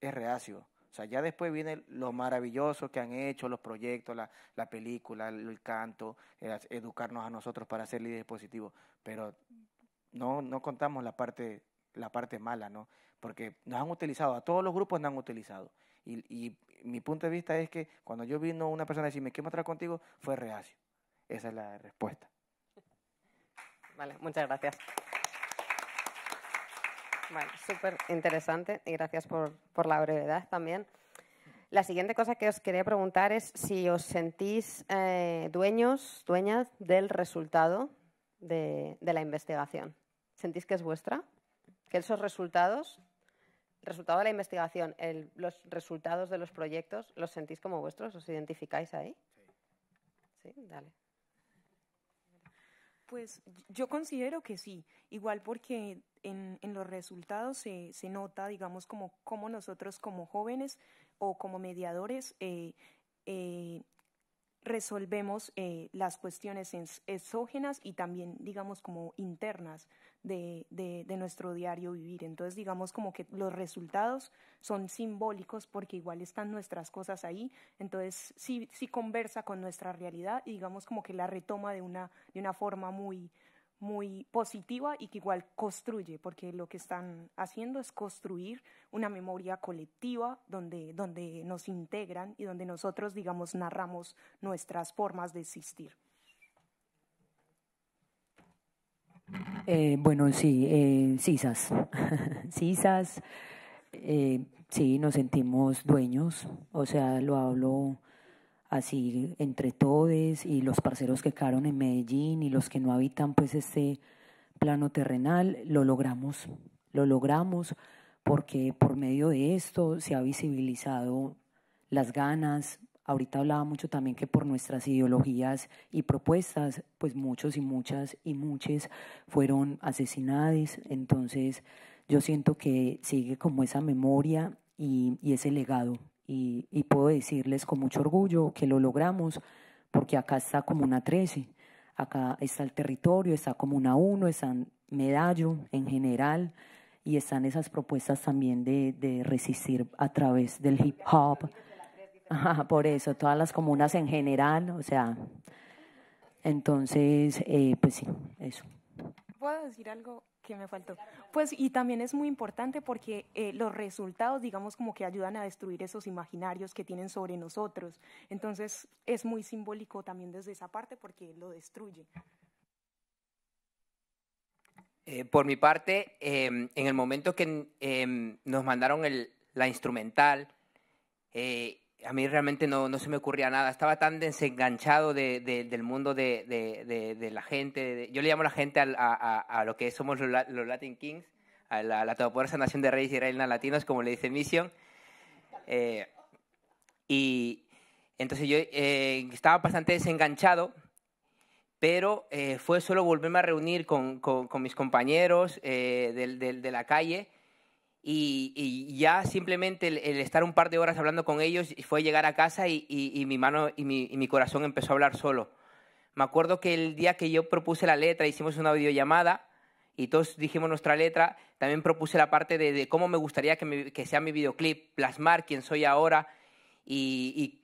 es reacio. O sea, ya después viene lo maravilloso que han hecho, los proyectos, la, película, el, canto, educarnos a nosotros para ser líderes positivos, pero no, no contamos la parte, la parte mala, ¿no? Porque nos han utilizado, a todos los grupos nos han utilizado. Y, y mi punto de vista es que cuando yo vino una persona a me quiero otra contigo, fue reacio. Esa es la respuesta. Vale, muchas gracias súper interesante y gracias por, por, la brevedad también. La siguiente cosa que os quería preguntar es si os sentís eh, dueños, dueñas del resultado de, de, la investigación. ¿Sentís que es vuestra? ¿Que esos resultados, el resultado de la investigación, los resultados de los proyectos, los sentís como vuestros? ¿Os identificáis ahí? ¿Sí? dale. Pues yo considero que sí, igual porque en, los resultados se, nota, digamos, como cómo nosotros como jóvenes o como mediadores eh, eh, resolvemos eh, las cuestiones exógenas y también, digamos, como internas de, nuestro diario vivir. Entonces, digamos como que los resultados son simbólicos porque igual están nuestras cosas ahí. Entonces, sí, conversa con nuestra realidad y digamos como que la retoma de una, de una forma muy, muy positiva y que igual construye, porque lo que están haciendo es construir una memoria colectiva donde, donde nos integran y donde nosotros, digamos, narramos nuestras formas de existir. Eh, bueno, sí, eh, CISAS. CISAS, (laughs) eh, sí, nos sentimos dueños, o sea, lo hablo así entre todos y los parceros que quedaron en Medellín y los que no habitan pues este plano terrenal, lo logramos, lo logramos porque por medio de esto se ha visibilizado las ganas, Ahorita hablaba mucho también que por nuestras ideologías y propuestas, pues muchos y muchas y muchas fueron asesinadas. Entonces yo siento que sigue como esa memoria y, ese legado. Y, puedo decirles con mucho orgullo que lo logramos porque acá está como una 13, acá está el territorio, está como una 1, están Medallo en general y están esas propuestas también de, de resistir a través del hip hop. (laughs) por eso, todas las comunas en general, o sea, entonces, eh, pues sí, eso. ¿Puedo decir algo que me faltó? Pues, y también es muy importante porque eh, los resultados, digamos, como que ayudan a destruir esos imaginarios que tienen sobre nosotros. Entonces, es muy simbólico también desde esa parte porque lo destruye. Eh, por mi parte, em, en el momento que em, nos mandaron la instrumental, eh, a mí realmente no, no, se me ocurría nada. Estaba tan desenganchado del mundo de, de la gente. yo le llamo a la gente a, lo que somos los, Latin Kings, a la, la todopoderosa nación de reyes y reinas latinos, como le dice Mission. Eh, y entonces yo eh, estaba bastante desenganchado, pero eh, fue solo volverme a reunir con, con, con mis compañeros de la calle y, ya simplemente el, estar un par de horas hablando con ellos fue llegar a casa y, mi mano y mi, corazón empezó a hablar solo. Me acuerdo que el día que yo propuse la letra, hicimos una videollamada y todos dijimos nuestra letra, también propuse la parte de, cómo me gustaría que, sea mi videoclip, plasmar quién soy ahora y,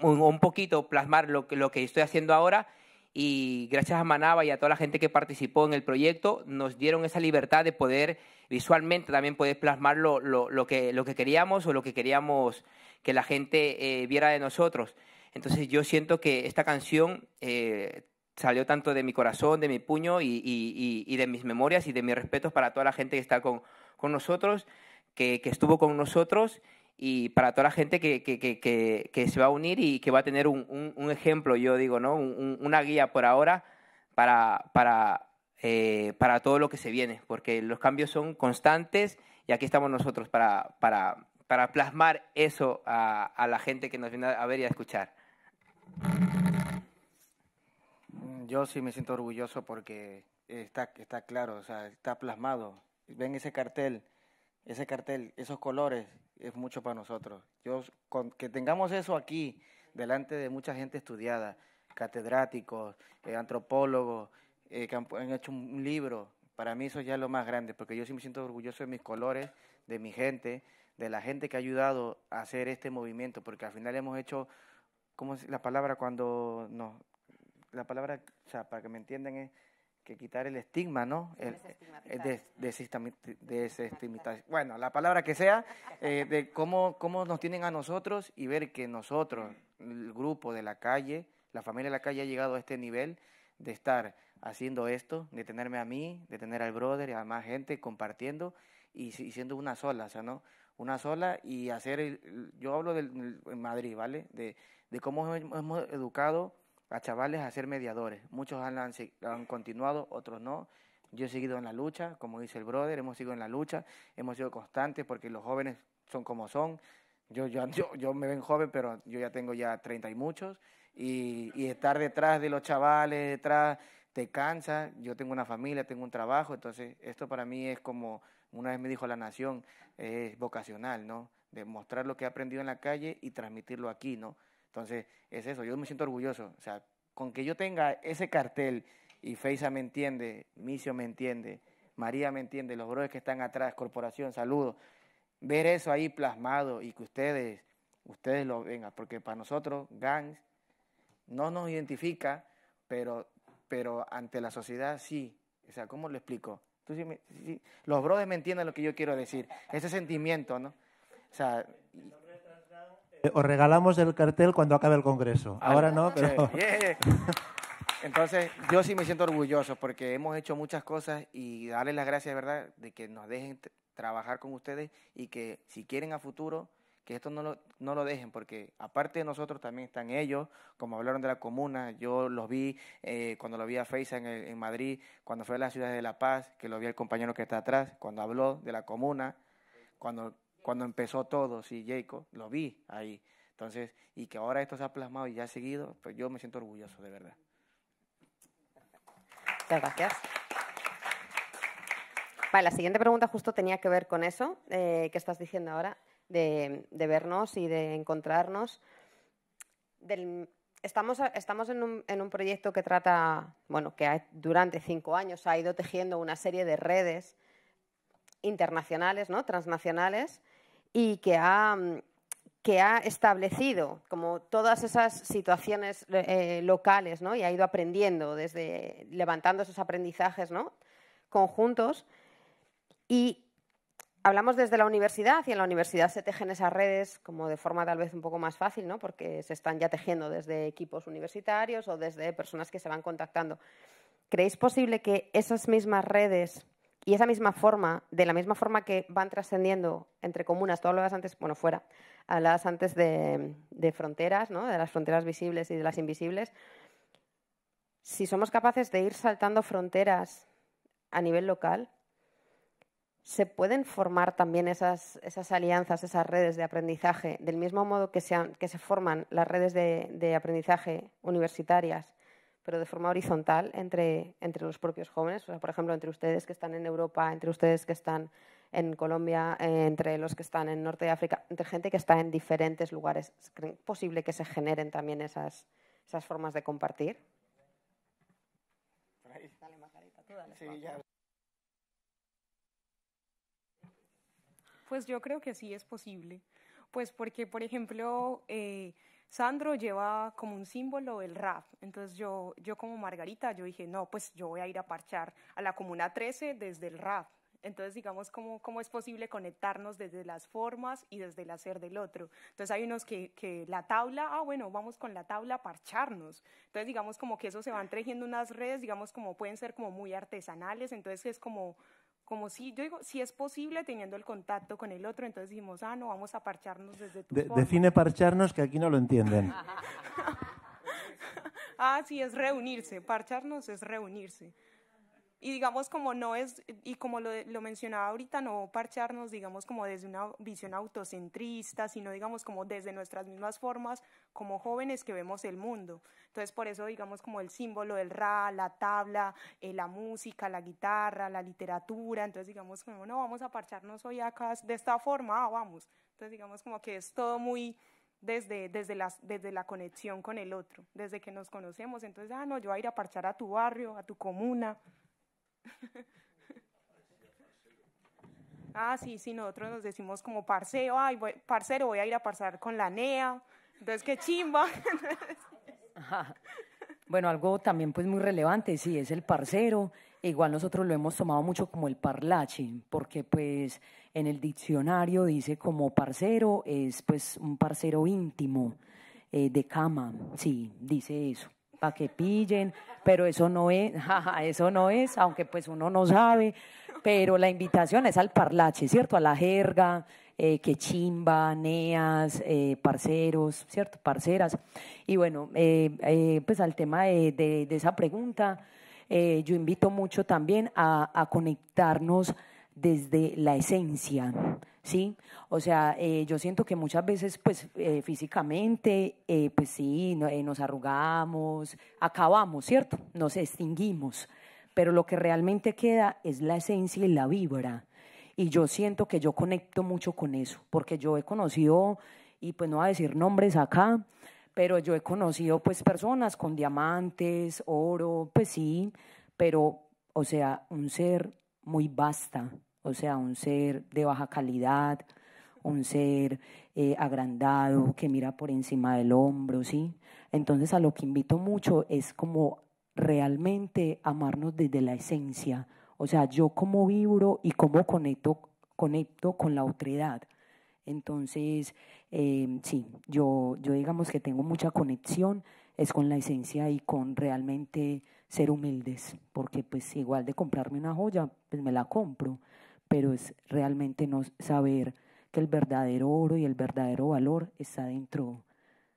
un, un, poquito plasmar lo, lo que estoy haciendo ahora y gracias a Manaba y a toda la gente que participó en el proyecto, nos dieron esa libertad de poder visualmente también puedes plasmar lo, que, lo que queríamos o lo que queríamos que la gente eh, viera de nosotros. Entonces yo siento que esta canción eh, salió tanto de mi corazón, de mi puño y, de mis memorias y de mis respetos para toda la gente que está con, nosotros, que, estuvo con nosotros y para toda la gente que, se va a unir y que va a tener un, ejemplo, yo digo, ¿no? una guía por ahora para, para, eh, para todo lo que se viene, porque los cambios son constantes y aquí estamos nosotros para, para, plasmar eso a, la gente que nos viene a ver y a escuchar. Mm, yo sí me siento orgulloso porque está, está claro, o sea, está plasmado. Ven ese cartel, ese cartel, esos colores, es mucho para nosotros. Yo, que tengamos eso aquí, delante de mucha gente estudiada, catedráticos, eh, antropólogos, eh, que han, hecho un libro. Para mí eso ya es lo más grande, porque yo sí me siento orgulloso de mis colores, de mi gente, de la gente que ha ayudado a hacer este movimiento, porque al final hemos hecho, ¿cómo es la palabra cuando no? La palabra, o sea, para que me entiendan es que quitar el estigma, ¿no? El, el eh, Bueno, la palabra que sea, eh, de cómo, cómo nos tienen a nosotros y ver que nosotros, el grupo de la calle, la familia de la calle ha llegado a este nivel de estar haciendo esto, de tenerme a mí, de tener al brother y a más gente compartiendo y, siendo una sola, o sea, ¿no? Una sola y hacer, yo hablo del, en Madrid, ¿vale? De, de cómo hemos educado a chavales a ser mediadores. Muchos han, han, continuado, otros no. Yo he seguido en la lucha, como dice el brother, hemos seguido en la lucha, hemos sido constantes porque los jóvenes son como son. Yo, yo, yo, me ven joven, pero yo ya tengo ya 30 y muchos. Y, y estar detrás de los chavales, detrás te cansa, yo tengo una familia, tengo un trabajo, entonces esto para mí es como, una vez me dijo la nación, es vocacional, ¿no? De mostrar lo que he aprendido en la calle y transmitirlo aquí, ¿no? Entonces es eso, yo me siento orgulloso, o sea, con que yo tenga ese cartel y Feisa me entiende, Micio me entiende, María me entiende, los bros que están atrás, Corporación, saludos, ver eso ahí plasmado y que ustedes, ustedes lo vengan, porque para nosotros, GANS, no nos identifica, pero pero ante la sociedad sí. O sea, ¿cómo lo explico? los brothers me entienden lo que yo quiero decir. Ese sentimiento, ¿no? O sea... Eh, os regalamos el cartel cuando acabe el Congreso. Ah, Ahora no, pero... Entonces, yo sí me siento orgulloso porque hemos hecho muchas cosas y darles las gracias, ¿verdad?, de que nos dejen trabajar con ustedes y que si quieren a futuro que esto no lo, no lo dejen, porque aparte de nosotros también están ellos, como hablaron de la comuna, yo los vi eh, cuando lo vi a Feisa en, Madrid, cuando fue a la Ciudad de La Paz, que lo vi el compañero que está atrás, cuando habló de la comuna, cuando, cuando empezó todo, sí, Jacob, lo vi ahí. Entonces, y que ahora esto se ha plasmado y ya ha seguido, pues yo me siento orgulloso, de verdad. Muchas gracias. la siguiente pregunta justo tenía que ver con eso eh, que estás diciendo ahora de, vernos y de encontrarnos. Del, estamos, estamos en, un, en, un, proyecto que trata, bueno, que durante cinco años ha ido tejiendo una serie de redes internacionales, ¿no? transnacionales, y que ha, mm, que ha establecido como todas esas situaciones eh, eh, locales ¿no? y ha ido aprendiendo, desde levantando esos aprendizajes ¿no? conjuntos. Y hablamos desde la universidad y en la universidad se tejen esas redes como de forma tal vez un poco más fácil, ¿no? Porque se están ya tejiendo desde equipos universitarios o desde personas que se van contactando. ¿Creéis posible que esas mismas redes y esa misma forma, de la misma forma que van trascendiendo entre comunas, tú hablabas antes, bueno, fuera, hablabas antes de, de fronteras, ¿no? De las fronteras visibles y de las invisibles. Si somos capaces de ir saltando fronteras a nivel local, se pueden formar también esas, alianzas, esas redes de aprendizaje, del mismo modo que se, que se forman las redes de, aprendizaje universitarias, pero de forma horizontal entre, los propios jóvenes, sea, por ejemplo, entre ustedes que están en Europa, entre ustedes que están en Colombia, eh, entre los que están en Norte de África, entre gente que está en diferentes lugares. ¿Es posible que se generen también esas, formas de compartir? Pues yo creo que sí es posible. Pues porque, por ejemplo, eh, Sandro lleva como un símbolo el rap. Entonces yo, como Margarita, yo dije, no, pues yo voy a ir a parchar a la Comuna 13 desde el rap. Entonces, digamos, ¿cómo, es posible conectarnos desde las formas y desde el hacer del otro. Entonces, hay unos que, la tabla, ah, bueno, vamos con la tabla a parcharnos. Entonces, digamos, como que eso se van tejiendo unas redes, digamos, como pueden ser como muy artesanales. Entonces, es como como si, yo digo, si es posible teniendo el contacto con el otro, entonces dijimos, ah, no, vamos a parcharnos desde tu Define parcharnos que aquí no lo entienden. (laughs) ah, sí, es reunirse, parcharnos es reunirse y digamos como no es, y como lo, lo, mencionaba ahorita, no parcharnos, digamos, como desde una visión autocentrista, sino digamos como desde nuestras mismas formas como jóvenes que vemos el mundo. Entonces, por eso, digamos, como el símbolo del ra, la tabla, eh, la música, la guitarra, la literatura, entonces digamos como, no, vamos a parcharnos hoy acá de esta forma, ah, vamos. Entonces, digamos como que es todo muy desde, desde, las, desde la conexión con el otro, desde que nos conocemos. Entonces, ah, no, yo voy a ir a parchar a tu barrio, a tu comuna. (laughs) ah, sí, sí, nosotros nos decimos como parceo, ay, parcero, voy a ir a pasar con la NEA, entonces qué chimba. (laughs) Bueno, algo también pues muy relevante, sí, es el parcero. Igual nosotros lo hemos tomado mucho como el parlache, porque pues en el diccionario dice como parcero es pues un parcero íntimo, eh, de cama, sí, dice eso para que pillen, pero eso no es, (laughs) eso no es, aunque pues uno no sabe, pero la invitación es al parlache, ¿cierto? A la jerga, eh, que chimba, neas, eh, parceros, ¿cierto? Parceras. Y bueno, eh, pues al tema de, esa pregunta, yo invito mucho también a conectarnos desde la esencia, ¿sí? O sea, eh, yo siento que muchas veces, pues, eh, físicamente, eh, pues sí, nos arrugamos, acabamos, ¿cierto? Nos extinguimos, pero lo que realmente queda es la esencia y la vibra. Y yo siento que yo conecto mucho con eso, porque yo he conocido, y pues no voy a decir nombres acá, pero yo he conocido pues personas con diamantes, oro, pues sí, pero o sea, un ser muy vasta, o sea, un ser de baja calidad, un ser eh, agrandado que mira por encima del hombro, ¿sí? Entonces a lo que invito mucho es como realmente amarnos desde la esencia, o sea, yo como vibro y como conecto, conecto con la otredad. Entonces, eh, sí, yo, yo digamos que tengo mucha conexión, es con la esencia y con realmente ser humildes, porque pues igual de comprarme una joya, pues me la compro, pero es realmente no saber que el verdadero oro y el verdadero valor está dentro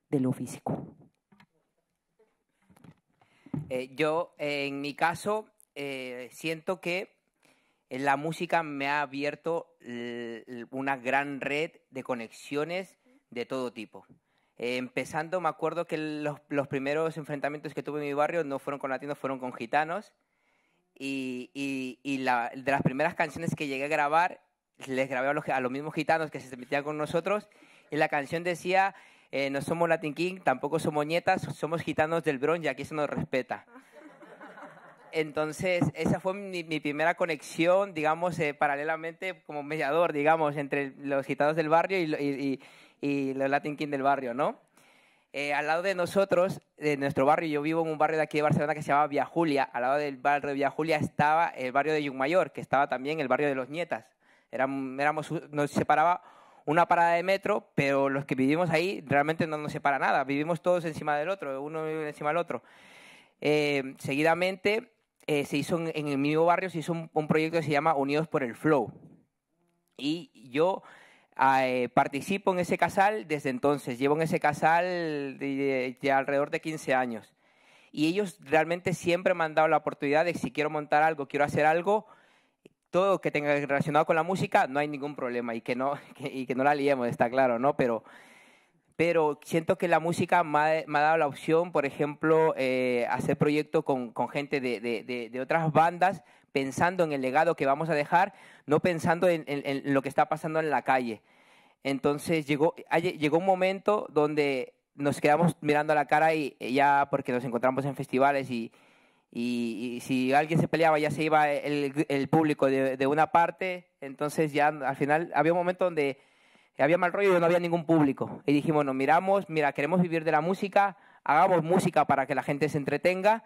de lo físico. Eh, yo, eh, en mi caso, eh, siento que la música me ha abierto una gran red de conexiones de todo tipo. Eh, empezando, me acuerdo que los, primeros enfrentamientos que tuve en mi barrio no fueron con latinos, fueron con gitanos. Y, de las primeras canciones que llegué a grabar, les grabé a los, mismos gitanos que se metían con nosotros. Y la canción decía, eh, no somos Latin King, tampoco somos nietas, somos gitanos del Bronx y aquí se nos respeta. Entonces, esa fue mi, primera conexión, digamos, eh, paralelamente como mediador, digamos, entre los gitanos del barrio y, y los Latin King del barrio, ¿no? Eh, al lado de nosotros, de nuestro barrio, yo vivo en un barrio de aquí de Barcelona que se llama Via Julia. Al lado del barrio de Via Julia estaba el barrio de Mayor, que estaba también el barrio de los Nietas. Éramos, éramos, nos separaba una parada de metro, pero los que vivimos ahí realmente no nos separa nada. Vivimos todos encima del otro, uno encima del otro. Eh, seguidamente, eh, se hizo en, el mismo barrio se hizo un proyecto que se llama Unidos por el Flow. Y yo Ah, eh, participo en ese casal desde entonces, llevo en ese casal de, alrededor de 15 años. Y ellos realmente siempre me han dado la oportunidad de si quiero montar algo, quiero hacer algo, todo que tenga relacionado con la música, no hay ningún problema y que no, (laughs) y que no la liemos, está claro, ¿no? Pero, pero siento que la música me ha, dado la opción, por ejemplo, eh, hacer proyectos con, con, gente de, de otras bandas, pensando en el legado que vamos a dejar, no pensando en, lo que está pasando en la calle. Entonces llegó, un momento donde nos quedamos mirando a la cara y, eh, ya porque nos encontramos en festivales y, si alguien se peleaba ya se iba el, público de, una parte, entonces ya al final había un momento donde había mal rollo y no había ningún público. Y dijimos, no, miramos, mira, queremos vivir de la música, hagamos música para que la gente se entretenga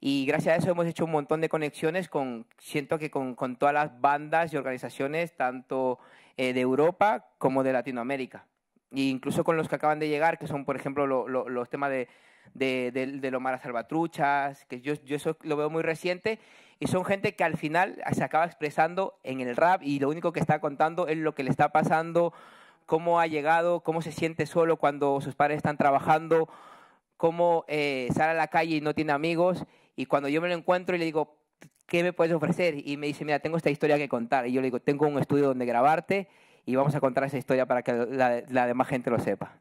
y gracias a eso hemos hecho un montón de conexiones con, siento que con, con todas las bandas y organizaciones, tanto eh, de Europa como de Latinoamérica. E incluso con los que acaban de llegar, que son, por ejemplo, los temas de, de, de, Salvatruchas, que yo, yo eso lo veo muy reciente, y son gente que al final se acaba expresando en el rap y lo único que está contando es lo que le está pasando, cómo ha llegado, cómo se siente solo cuando sus padres están trabajando, cómo eh, sale a la calle y no tiene amigos, y cuando yo me lo encuentro y le digo, ¿qué me puedes ofrecer? Y me dice, mira, tengo esta historia que contar. Y yo le digo, tengo un estudio donde grabarte y vamos a contar esa historia para que la, demás gente lo sepa.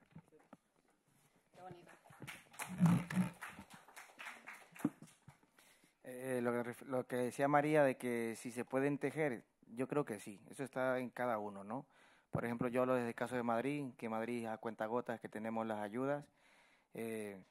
Eh, lo, que, lo, decía María de que si se pueden tejer, yo creo que sí, eso está en cada uno, ¿no? Por ejemplo, yo hablo desde el caso de Madrid, que Madrid a cuentagotas que tenemos las ayudas. Eh,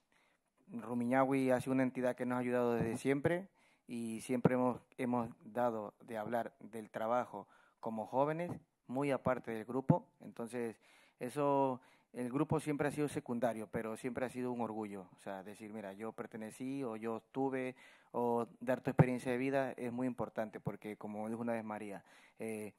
Rumiñahui ha sido una entidad que nos ha ayudado desde siempre y siempre hemos, hemos dado de hablar del trabajo como jóvenes, muy aparte del grupo. Entonces, eso, el grupo siempre ha sido secundario, pero siempre ha sido un orgullo. O sea, decir, mira, yo pertenecí o yo tuve o dar tu experiencia de vida es muy importante porque, como dijo una vez María, eh,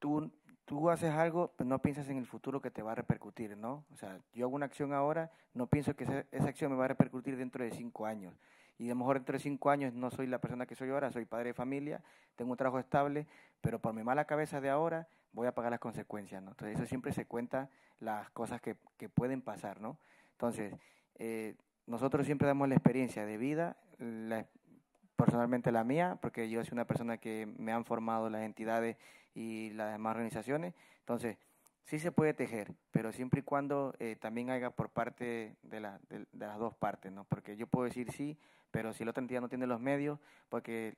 tú tú haces algo, pues no piensas en el futuro que te va a repercutir, ¿no? O sea, yo hago una acción ahora, no pienso que esa, acción me va a repercutir dentro de cinco años. Y a lo mejor dentro de cinco años no soy la persona que soy ahora, soy padre de familia, tengo un trabajo estable, pero por mi mala cabeza de ahora voy a pagar las consecuencias, ¿no? Entonces, eso siempre se cuenta las cosas que, pueden pasar, ¿no? Entonces, eh, nosotros siempre damos la experiencia de vida, la, personalmente la mía, porque yo soy una persona que me han formado las entidades y las demás organizaciones. Entonces, sí se puede tejer, pero siempre y cuando eh, también haga por parte de, las dos partes, ¿no? Porque yo puedo decir sí, pero si la otra entidad no tiene los medios, porque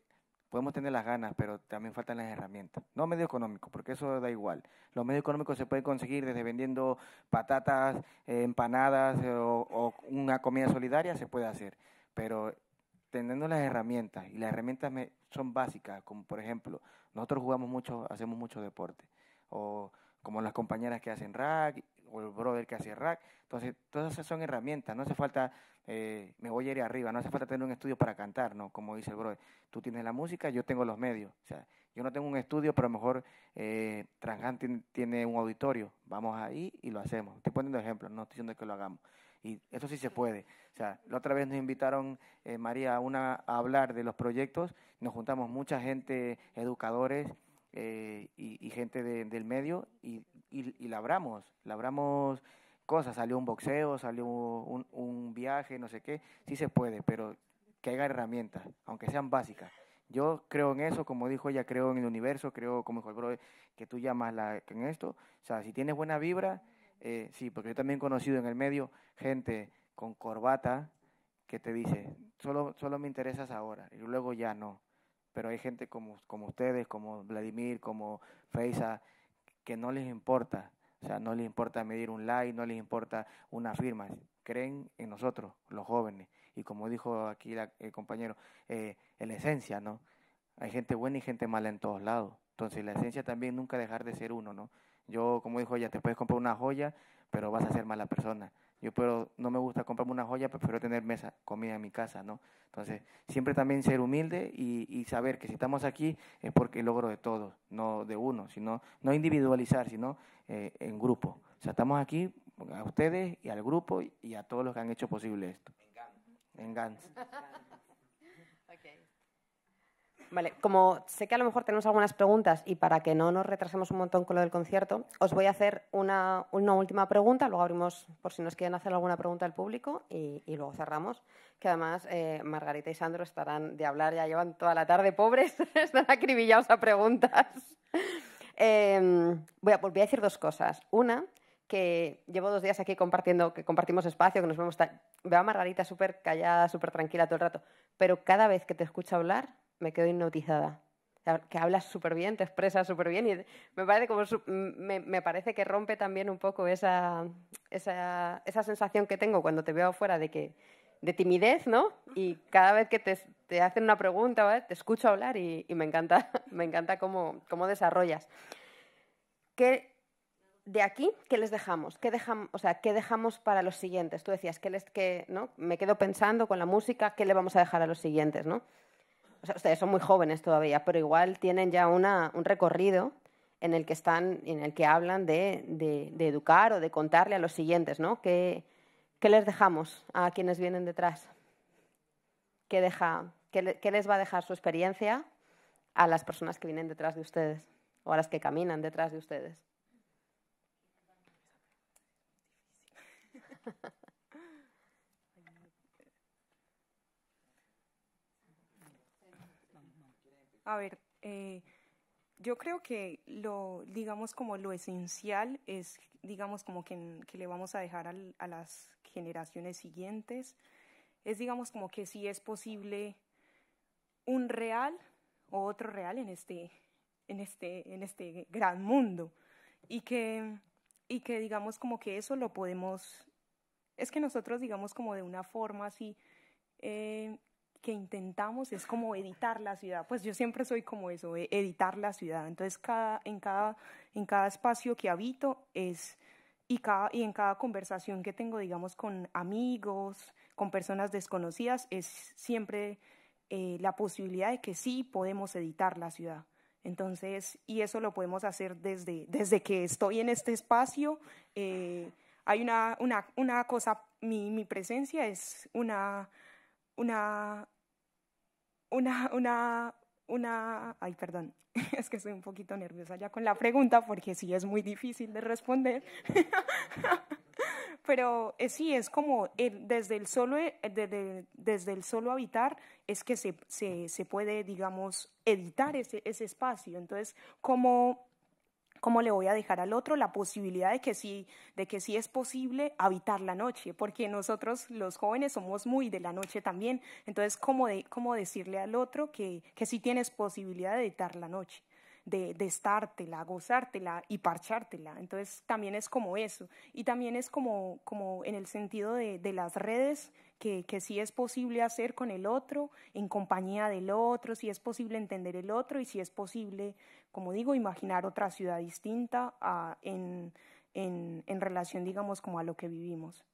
podemos tener las ganas, pero también faltan las herramientas. No medio económico, porque eso da igual. Los medios económicos se pueden conseguir desde vendiendo patatas, eh, empanadas eh, o, o una comida solidaria, se puede hacer. Pero teniendo las herramientas, y las herramientas son básicas, como por ejemplo, nosotros jugamos mucho, hacemos mucho deporte, o como las compañeras que hacen rack, o el brother que hace rack, entonces todas esas son herramientas, no hace falta, eh, me voy a ir arriba, no hace falta tener un estudio para cantar, ¿no? Como dice el brother, tú tienes la música, yo tengo los medios, o sea, yo no tengo un estudio, pero a lo mejor eh, tiene, tiene un auditorio, vamos ahí y lo hacemos, estoy poniendo ejemplos, no estoy diciendo que lo hagamos, y eso sí se puede. O sea, la otra vez nos invitaron, eh, María, a, hablar de los proyectos. Nos juntamos mucha gente, educadores eh, y, gente del medio, y, y, labramos, labramos cosas. Salió un boxeo, salió un, viaje, no sé qué. Sí se puede, pero que haya herramientas, aunque sean básicas. Yo creo en eso, como dijo ella, creo en el universo, creo, como dijo el bro, que tú llamas la, en esto. O sea, si tienes buena vibra, eh, sí, porque yo también he conocido en el medio gente con corbata que te dice, solo, solo me interesas ahora y luego ya no. Pero hay gente como, como ustedes, como Vladimir, como Feisa, que no les importa. O sea, no les importa medir un like, no les importa una firma. Creen en nosotros, los jóvenes. Y como dijo aquí el compañero, eh, en la esencia, ¿no? Hay gente buena y gente mala en todos lados. Entonces, la esencia también nunca dejar de ser uno, ¿no? Yo, como dijo ella, te puedes comprar una joya, pero vas a ser mala persona. Yo pero no me gusta comprarme una joya, pero prefiero tener mesa, comida en mi casa, ¿no? Entonces, siempre también ser humilde y, saber que si estamos aquí es porque el logro de todos, no de uno, sino no individualizar, sino eh, en grupo. O sea, estamos aquí a ustedes y al grupo y a todos los que han hecho posible esto. En En Vale, como sé que a lo mejor tenemos algunas preguntas y para que no nos retrasemos un montón con lo del concierto, os voy a hacer una, última pregunta, luego abrimos por si nos quieren hacer alguna pregunta al público y, luego cerramos, que además eh, Margarita y Sandro estarán de hablar, ya llevan toda la tarde pobres, (laughs) están acribillados a preguntas. Em, voy, a, voy a decir dos cosas. Una, que llevo dos días aquí compartiendo, que compartimos espacio, que nos vemos. Veo a Margarita súper callada, súper tranquila todo el rato, pero cada vez que te escucho hablar, me quedo hipnotizada. que hablas súper bien, te expresas súper bien y me parece, que rompe también un poco esa, esa, esa sensación que tengo cuando te veo afuera de que de timidez, ¿no? Y cada vez que te, hacen una pregunta, te escucho hablar y, me encanta, (laughs) me encanta cómo, cómo desarrollas. ¿Qué, de aquí, ¿qué les dejamos? ¿Qué dejamos, o sea, ¿qué dejamos para los siguientes? Tú decías, que les, que, ¿no? Me quedo pensando con la música, ¿qué le vamos a dejar a los siguientes, ¿no? ustedes son muy jóvenes todavía, pero igual tienen ya un recorrido en el que están, en el que hablan de, educar o de contarle a los siguientes, ¿no? ¿Qué, les dejamos a quienes vienen detrás? ¿Qué, deja, ¿Qué les va a dejar su experiencia a las personas que vienen detrás de ustedes o a las que caminan detrás de ustedes? (laughs) A ver, eh, yo creo que lo, digamos, como lo esencial es, digamos, como que, le vamos a dejar a las generaciones siguientes, es, digamos, como que si es posible un real o otro real en este, en este, en este gran mundo. Y que, y que, digamos, como que eso lo podemos, es que nosotros, digamos, como de una forma así, eh, que intentamos es como editar la ciudad. Pues yo siempre soy como eso, e-, editar la ciudad. Entonces, cada, en, cada, en cada espacio que habito es, y, cada, y en cada conversación que tengo, digamos, con amigos, con personas desconocidas, es siempre eh, la posibilidad de que sí podemos editar la ciudad. Entonces, y eso lo podemos hacer desde, desde que estoy en este espacio. Eh, hay una, una, una cosa, mi, mi presencia es una una, una, una, una, ay, perdón, (laughs) es que estoy un poquito nerviosa ya con la pregunta porque sí es muy difícil de responder. (laughs) Pero eh, sí, es como desde, el solo, desde, eh, desde el solo habitar es que se, se, se puede, digamos, editar ese, ese espacio. Entonces, como ¿Cómo le voy a dejar al otro la posibilidad de que sí, de que si es posible habitar la noche? Porque nosotros los jóvenes somos muy de la noche también. Entonces, ¿cómo, cómo decirle al otro que, que sí tienes posibilidad de editar la noche? de, estártela, gozártela y parchártela. Entonces también es como eso. Y también es como, como en el sentido de, las redes, que, que sí es posible hacer con el otro, en compañía del otro, si es posible entender el otro y si es posible, como digo, imaginar otra ciudad distinta en, en, en relación, digamos, como a lo que vivimos.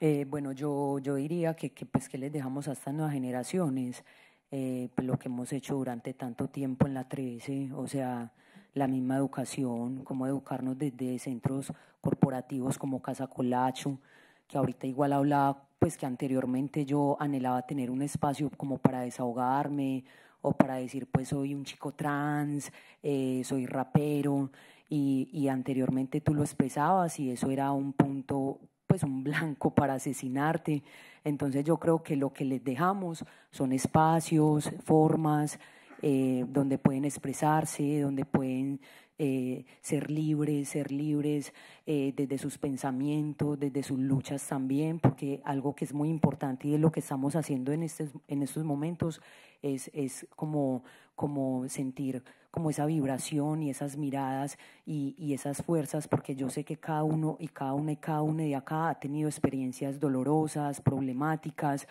Eh, bueno, yo, yo diría que, pues, que les dejamos a estas nuevas generaciones eh, pues, lo que hemos hecho durante tanto tiempo en la 13, o sea, la misma educación, cómo educarnos desde centros corporativos como Casa Colacho, que ahorita igual hablaba, pues que anteriormente yo anhelaba tener un espacio como para desahogarme o para decir, pues soy un chico trans, eh, soy rapero, y, y anteriormente tú lo expresabas y eso era un punto pues un blanco para asesinarte. Entonces yo creo que lo que les dejamos son espacios, formas, eh, donde pueden expresarse, donde pueden eh, ser libres, ser libres eh, desde sus pensamientos, desde sus luchas también, porque algo que es muy importante y es lo que estamos haciendo en, en estos momentos es, como, como sentir como esa vibración y esas miradas y, y, esas fuerzas, porque yo sé que cada uno y cada una y cada una de acá ha tenido experiencias dolorosas, problemáticas,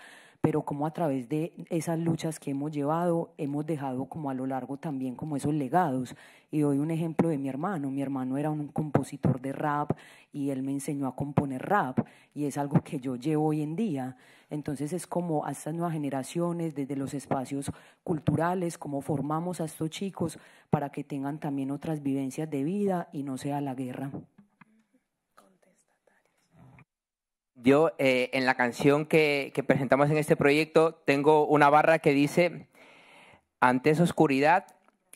pero como a través de esas luchas que hemos llevado, hemos dejado como a lo largo también como esos legados. Y doy un ejemplo de mi hermano. Mi hermano era un compositor de rap y él me enseñó a componer rap y es algo que yo llevo hoy en día. Entonces es como a estas nuevas generaciones, desde los espacios culturales, cómo formamos a estos chicos para que tengan también otras vivencias de vida y no sea la guerra. Yo eh, en la canción que, presentamos en este proyecto tengo una barra que dice, ante esa oscuridad,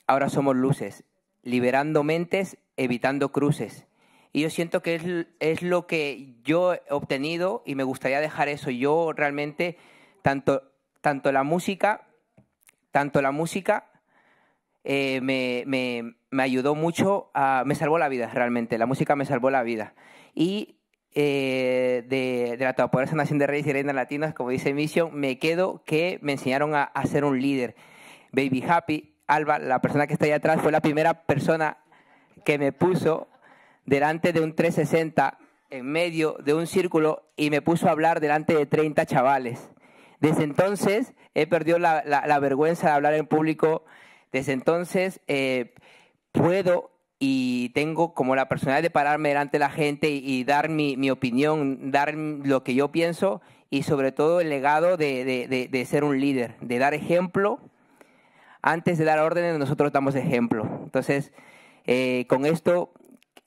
ahora somos luces, liberando mentes, evitando cruces. Y yo siento que es, lo que yo he obtenido y me gustaría dejar eso. Yo realmente, tanto, tanto la música, tanto la música eh, me, me, me, ayudó mucho, a, me salvó la vida realmente, la música me salvó la vida. Y eh, de, la Todopoderosa Nación de Reyes y Reinas Latinas, como dice Mission, me quedo que me enseñaron a, ser un líder. Baby Happy, Alba, la persona que está ahí atrás, fue la primera persona que me puso delante de un 360 en medio de un círculo y me puso a hablar delante de 30 chavales. Desde entonces he perdido la, vergüenza de hablar en público. Desde entonces eh, puedo y tengo como la personalidad de pararme delante de la gente y, dar mi, opinión, dar lo que yo pienso y sobre todo el legado de, ser un líder, de dar ejemplo. Antes de dar órdenes nosotros damos ejemplo. Entonces, eh, con esto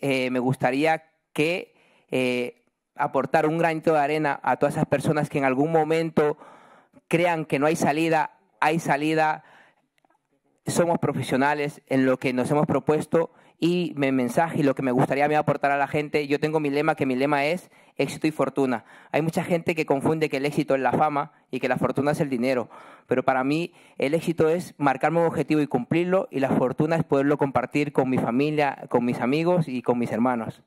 eh, me gustaría que eh, aportar un granito de arena a todas esas personas que en algún momento crean que no hay salida, hay salida, somos profesionales en lo que nos hemos propuesto y mi mensaje y lo que me gustaría a aportar a la gente, yo tengo mi lema, que mi lema es éxito y fortuna. Hay mucha gente que confunde que el éxito es la fama y que la fortuna es el dinero, pero para mí el éxito es marcarme un objetivo y cumplirlo y la fortuna es poderlo compartir con mi familia, con mis amigos y con mis hermanos.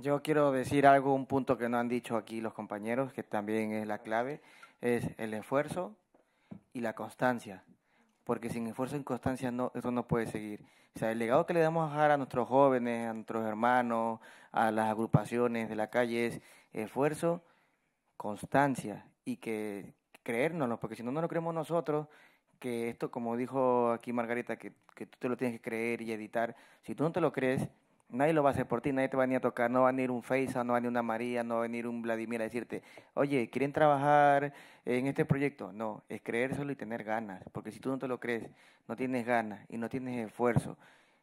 Yo quiero decir algo, un punto que no han dicho aquí los compañeros, que también es la clave, es el esfuerzo, y la constancia, porque sin esfuerzo y constancia no, eso no puede seguir. O sea, el legado que le damos a dejar a nuestros jóvenes, a nuestros hermanos, a las agrupaciones de la calle es esfuerzo, constancia y que creérnoslo, porque si no, no lo creemos nosotros, que esto, como dijo aquí Margarita, que, que tú te lo tienes que creer y editar, si tú no te lo crees, Nadie lo va a hacer por ti, nadie te va a venir a tocar, no va a venir un Feisa, no va a venir una María, no va a venir un Vladimir a decirte, oye, ¿quieren trabajar en este proyecto? No, es creérselo y tener ganas, porque si tú no te lo crees, no tienes ganas y no tienes esfuerzo,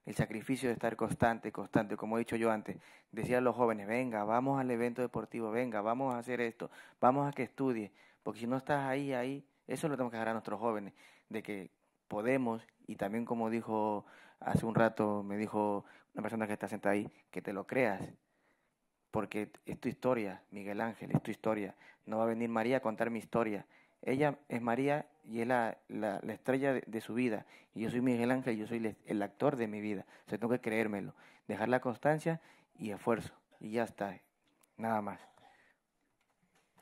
el sacrificio de estar constante, constante, como he dicho yo antes, decía a los jóvenes, venga, vamos al evento deportivo, venga, vamos a hacer esto, vamos a que estudie, porque si no estás ahí, ahí, eso lo tenemos que dejar a nuestros jóvenes, de que podemos, y también como dijo hace un rato, me dijo una persona que está sentada ahí, que te lo creas. Porque es tu historia, Miguel Ángel, es tu historia. No va a venir María a contar mi historia. Ella es María y es la, estrella de, su vida. Y yo soy Miguel Ángel, yo soy el, actor de mi vida. O sea, tengo que creérmelo. Dejar la constancia y esfuerzo. Y ya está. Nada más.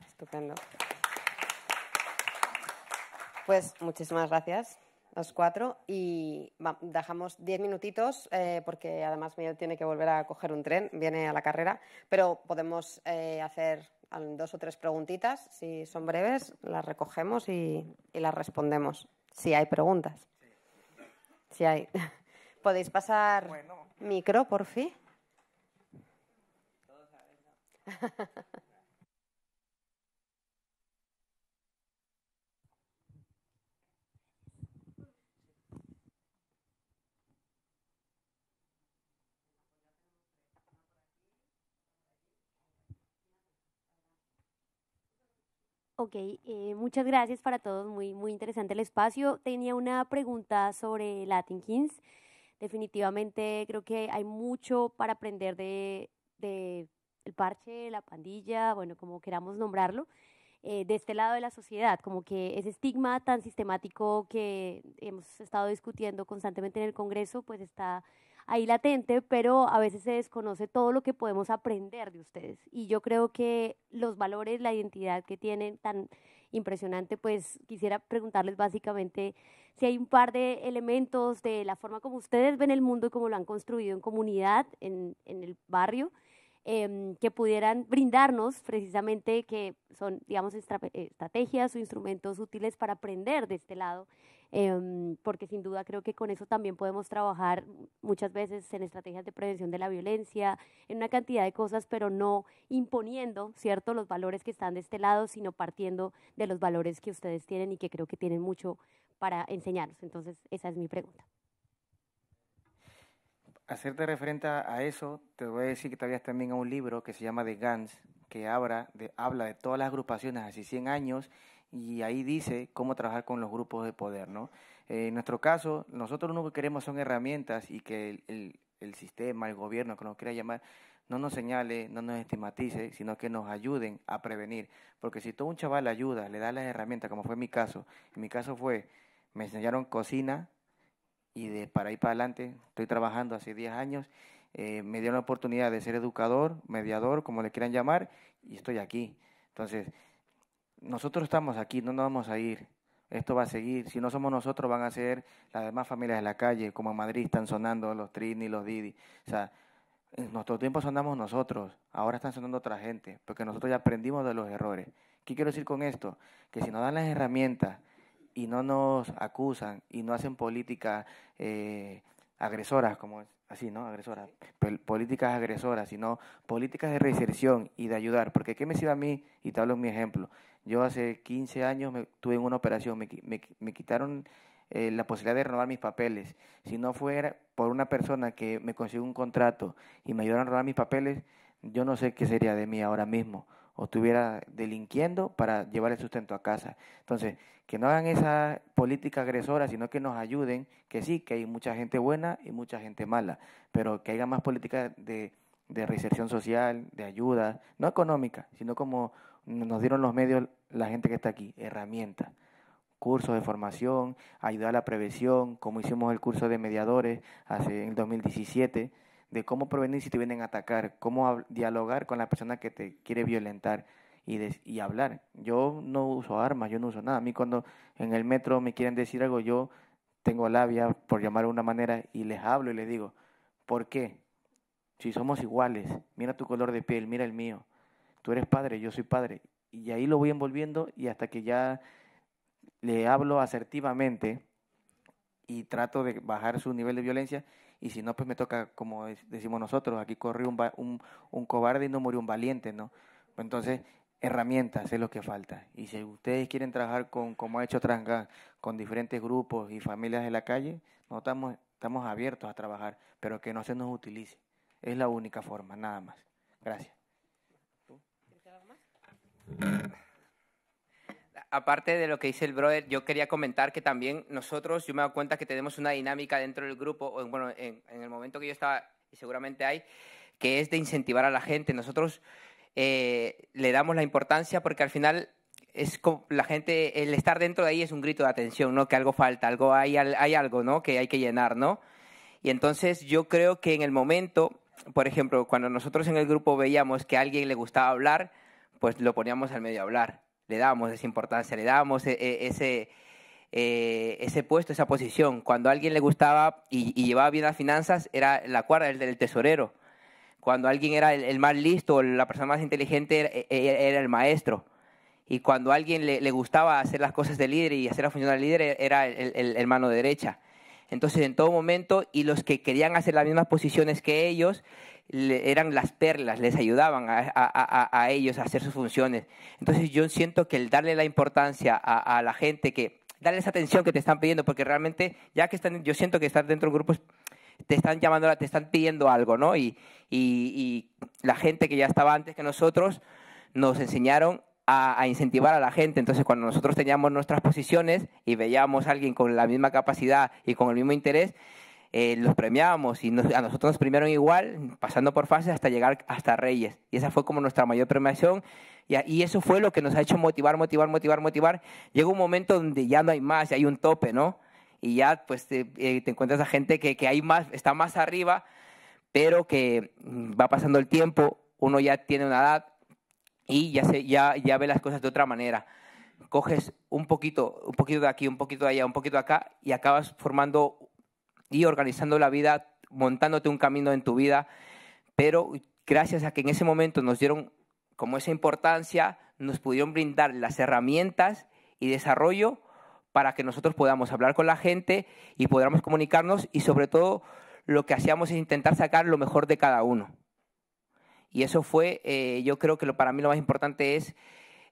Estupendo. Pues muchísimas gracias las cuatro, y dejamos diez minutitos eh, porque además Miguel tiene que volver a coger un tren, viene a la carrera, pero podemos eh, hacer dos o tres preguntitas, si son breves, las recogemos y, las respondemos, si hay preguntas. Si hay. (laughs) ¿Podéis pasar micro, por fin? (laughs) Ok, eh, muchas gracias para todos, muy, muy interesante el espacio. Tenía una pregunta sobre Latin Kings. Definitivamente creo que hay mucho para aprender de, el parche, la pandilla, bueno, como queramos nombrarlo, eh, de este lado de la sociedad, como que ese estigma tan sistemático que hemos estado discutiendo constantemente en el Congreso, pues está ahí latente, pero a veces se desconoce todo lo que podemos aprender de ustedes. Y yo creo que los valores, la identidad que tienen tan impresionante, pues quisiera preguntarles básicamente si hay un par de elementos de la forma como ustedes ven el mundo y cómo lo han construido en comunidad, en, el barrio, em, que pudieran brindarnos precisamente que son, digamos, estrategias o instrumentos útiles para aprender de este lado Em, porque sin duda creo que con eso también podemos trabajar muchas veces en estrategias de prevención de la violencia, en una cantidad de cosas, pero no imponiendo, ¿cierto?, los valores que están de este lado, sino partiendo de los valores que ustedes tienen y que creo que tienen mucho para enseñarnos. Entonces, esa es mi pregunta hacerte referente a eso, te voy a decir que todavía también a un libro que se llama The Guns, que habla de, habla de todas las agrupaciones hace 100 años y ahí dice cómo trabajar con los grupos de poder, ¿no? Eh, en nuestro caso, nosotros lo único que queremos son herramientas y que el, sistema, el gobierno, que nos quiera llamar, no nos señale, no nos estigmatice, sino que nos ayuden a prevenir. Porque si todo un chaval ayuda, le da las herramientas, como fue mi caso, en mi caso fue, me enseñaron cocina y de para ahí para adelante estoy trabajando hace 10 años, eh, me dieron la oportunidad de ser educador, mediador, como le quieran llamar, y estoy aquí. Entonces, nosotros estamos aquí, no nos vamos a ir. Esto va a seguir. Si no somos nosotros, van a ser las demás familias de la calle, como en Madrid están sonando los Trini, los Didi. O sea, en nuestro tiempo sonamos nosotros, ahora están sonando otra gente, porque nosotros ya aprendimos de los errores. ¿Qué quiero decir con esto? Que si nos dan las herramientas y no nos acusan y no hacen políticas eh, agresoras, como así, ¿no? Agresoras, políticas agresoras, sino políticas de reinserción y de ayudar, porque ¿qué me sirve a mí? Y te hablo en mi ejemplo yo hace 15 años me, tuve una operación, me, me quitaron eh, la posibilidad de renovar mis papeles. Si no fuera por una persona que me consiguió un contrato y me ayudaron a renovar mis papeles, yo no sé qué sería de mí ahora mismo o estuviera delinquiendo para llevar el sustento a casa. Entonces, que no hagan esa política agresora, sino que nos ayuden, que sí, que hay mucha gente buena y mucha gente mala, pero que haya más política de, de social, de ayuda, no económica, sino como nos dieron los medios la gente que está aquí, herramientas, cursos de formación, ayuda a la prevención, como hicimos el curso de mediadores hace, en el 2017, de cómo prevenir si te vienen a atacar, cómo dialogar con la persona que te quiere violentar y, hablar. Yo no uso armas, yo no uso nada. A mí cuando en el metro me quieren decir algo, yo tengo labia, por llamar de una manera, y les hablo y les digo, ¿por qué? Si somos iguales, mira tu color de piel, mira el mío tú eres padre, yo soy padre. Y ahí lo voy envolviendo y hasta que ya le hablo asertivamente y trato de bajar su nivel de violencia. Y si no, pues me toca, como decimos nosotros, aquí corrió un, un, un cobarde y no murió un valiente, ¿no? Entonces, herramientas es lo que falta. Y si ustedes quieren trabajar con, como ha hecho Transga, con diferentes grupos y familias de la calle, no estamos, estamos abiertos a trabajar, pero que no se nos utilice. Es la única forma, nada más. Gracias. Aparte de lo que dice el brother, yo quería comentar que también nosotros, yo me he dado cuenta que tenemos una dinámica dentro del grupo, en, bueno, en, el momento que yo estaba, y seguramente hay, que es de incentivar a la gente. Nosotros eh, le damos la importancia porque al final es la gente, el estar dentro de ahí es un grito de atención, ¿no? Que algo falta, algo hay, hay algo, ¿no? Que hay que llenar, ¿no? Y entonces yo creo que en el momento, por ejemplo, cuando nosotros en el grupo veíamos que a alguien le gustaba hablar, pues lo poníamos al medio hablar, le dábamos esa importancia, le dábamos e, e, ese, eh, ese puesto, esa posición. Cuando a alguien le gustaba y, llevaba bien las finanzas, era la cuarta, el del tesorero. Cuando alguien era el, más listo, la persona más inteligente, era, e, el maestro. Y cuando a alguien le, gustaba hacer las cosas de líder y hacer la función de líder, era el, hermano el mano derecha. Entonces, en todo momento, y los que querían hacer las mismas posiciones que ellos, eran las perlas, les ayudaban a, ellos a hacer sus funciones. Entonces yo siento que el darle la importancia a, la gente, que darle esa atención que te están pidiendo, porque realmente ya que están, yo siento que estar dentro de grupos te están llamando, te están pidiendo algo, ¿no? y la gente que ya estaba antes que nosotros nos enseñaron a, incentivar a la gente. Entonces, cuando nosotros teníamos nuestras posiciones y veíamos a alguien con la misma capacidad y con el mismo interés, eh, los premiábamos y a nosotros nos premiaron igual, pasando por fases hasta llegar hasta Reyes. Y esa fue como nuestra mayor premiación y, eso fue lo que nos ha hecho motivar, motivar, motivar, motivar. Llega un momento donde ya no hay más, ya hay un tope, ¿no? Y ya pues te, eh, encuentras a gente que, que hay más, está más arriba, pero que mm, va pasando el tiempo, uno ya tiene una edad y ya, se, ya, ya ve las cosas de otra manera coges un poquito, un poquito de aquí, un poquito de allá, un poquito de acá y acabas formando y organizando la vida, montándote un camino en tu vida, pero gracias a que en ese momento nos dieron como esa importancia, nos pudieron brindar las herramientas y desarrollo para que nosotros podamos hablar con la gente y podamos comunicarnos y sobre todo lo que hacíamos es intentar sacar lo mejor de cada uno. Y eso fue, eh, yo creo que lo, para mí lo más importante es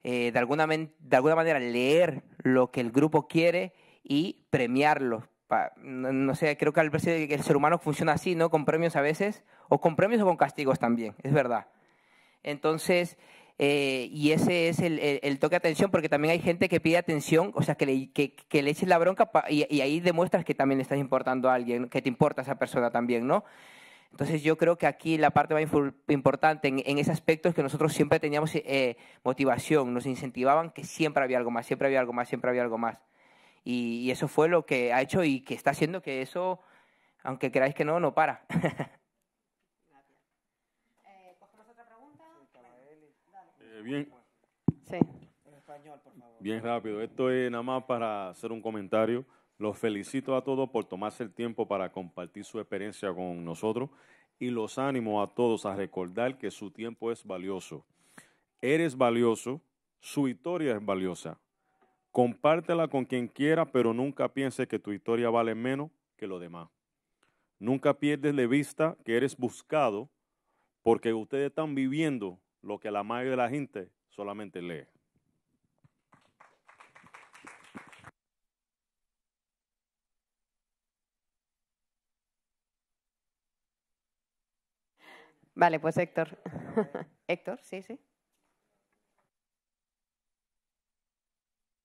eh, de, alguna, de alguna manera leer lo que el grupo quiere y premiarlo, no, sé, creo que al el ser humano funciona así, ¿no? Con premios a veces, o con premios o con castigos también, es verdad. Entonces, eh, y ese es el, toque de atención, porque también hay gente que pide atención, o sea, que le, que, le eches la bronca y, ahí demuestras que también le estás importando a alguien, que te importa esa persona también, ¿no? Entonces yo creo que aquí la parte más importante en, ese aspecto es que nosotros siempre teníamos eh, motivación, nos incentivaban que siempre había algo más, siempre había algo más, siempre había algo más. Y, eso fue lo que ha hecho y que está haciendo que eso, aunque creáis que no, no para. (laughs) Eh, eh, bien. Bien rápido. Esto es nada más para hacer un comentario. Los felicito a todos por tomarse el tiempo para compartir su experiencia con nosotros y los animo a todos a recordar que su tiempo es valioso. Eres valioso, su historia es valiosa. Compártela con quien quiera, pero nunca piense que tu historia vale menos que lo demás. Nunca pierdes de vista que eres buscado porque ustedes están viviendo lo que la mayoría de la gente solamente lee. Vale, pues Héctor. (laughs) Héctor, sí, sí.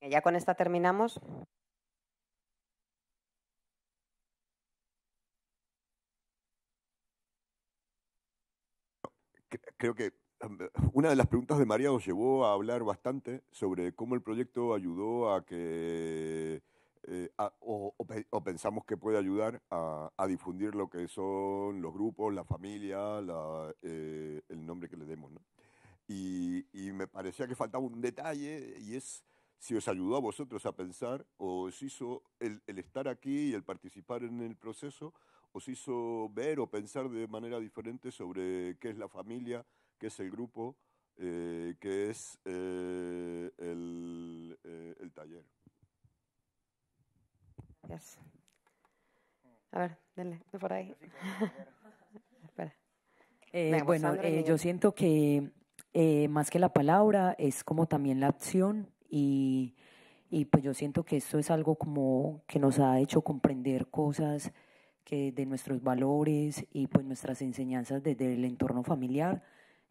ya con esta terminamos. Creo que um, una de las preguntas de María nos llevó a hablar bastante sobre cómo el proyecto ayudó a que, eh, o, pensamos que puede ayudar a, difundir lo que son los grupos, la familia, eh, el nombre que le demos. Y, y, me parecía que faltaba un detalle y es si os ayudó a vosotros a pensar, o os hizo el, estar aquí y el participar en el proceso, os hizo ver o pensar de manera diferente sobre qué es la familia, qué es el grupo, eh, qué es eh, eh, el, taller. Gracias. A ver, denle, por ahí. (laughs) Espera. bueno, yo siento que más que la palabra es como también la acción y, y pues yo siento que esto es algo como que nos ha hecho comprender cosas que de nuestros valores y pues nuestras enseñanzas desde el entorno familiar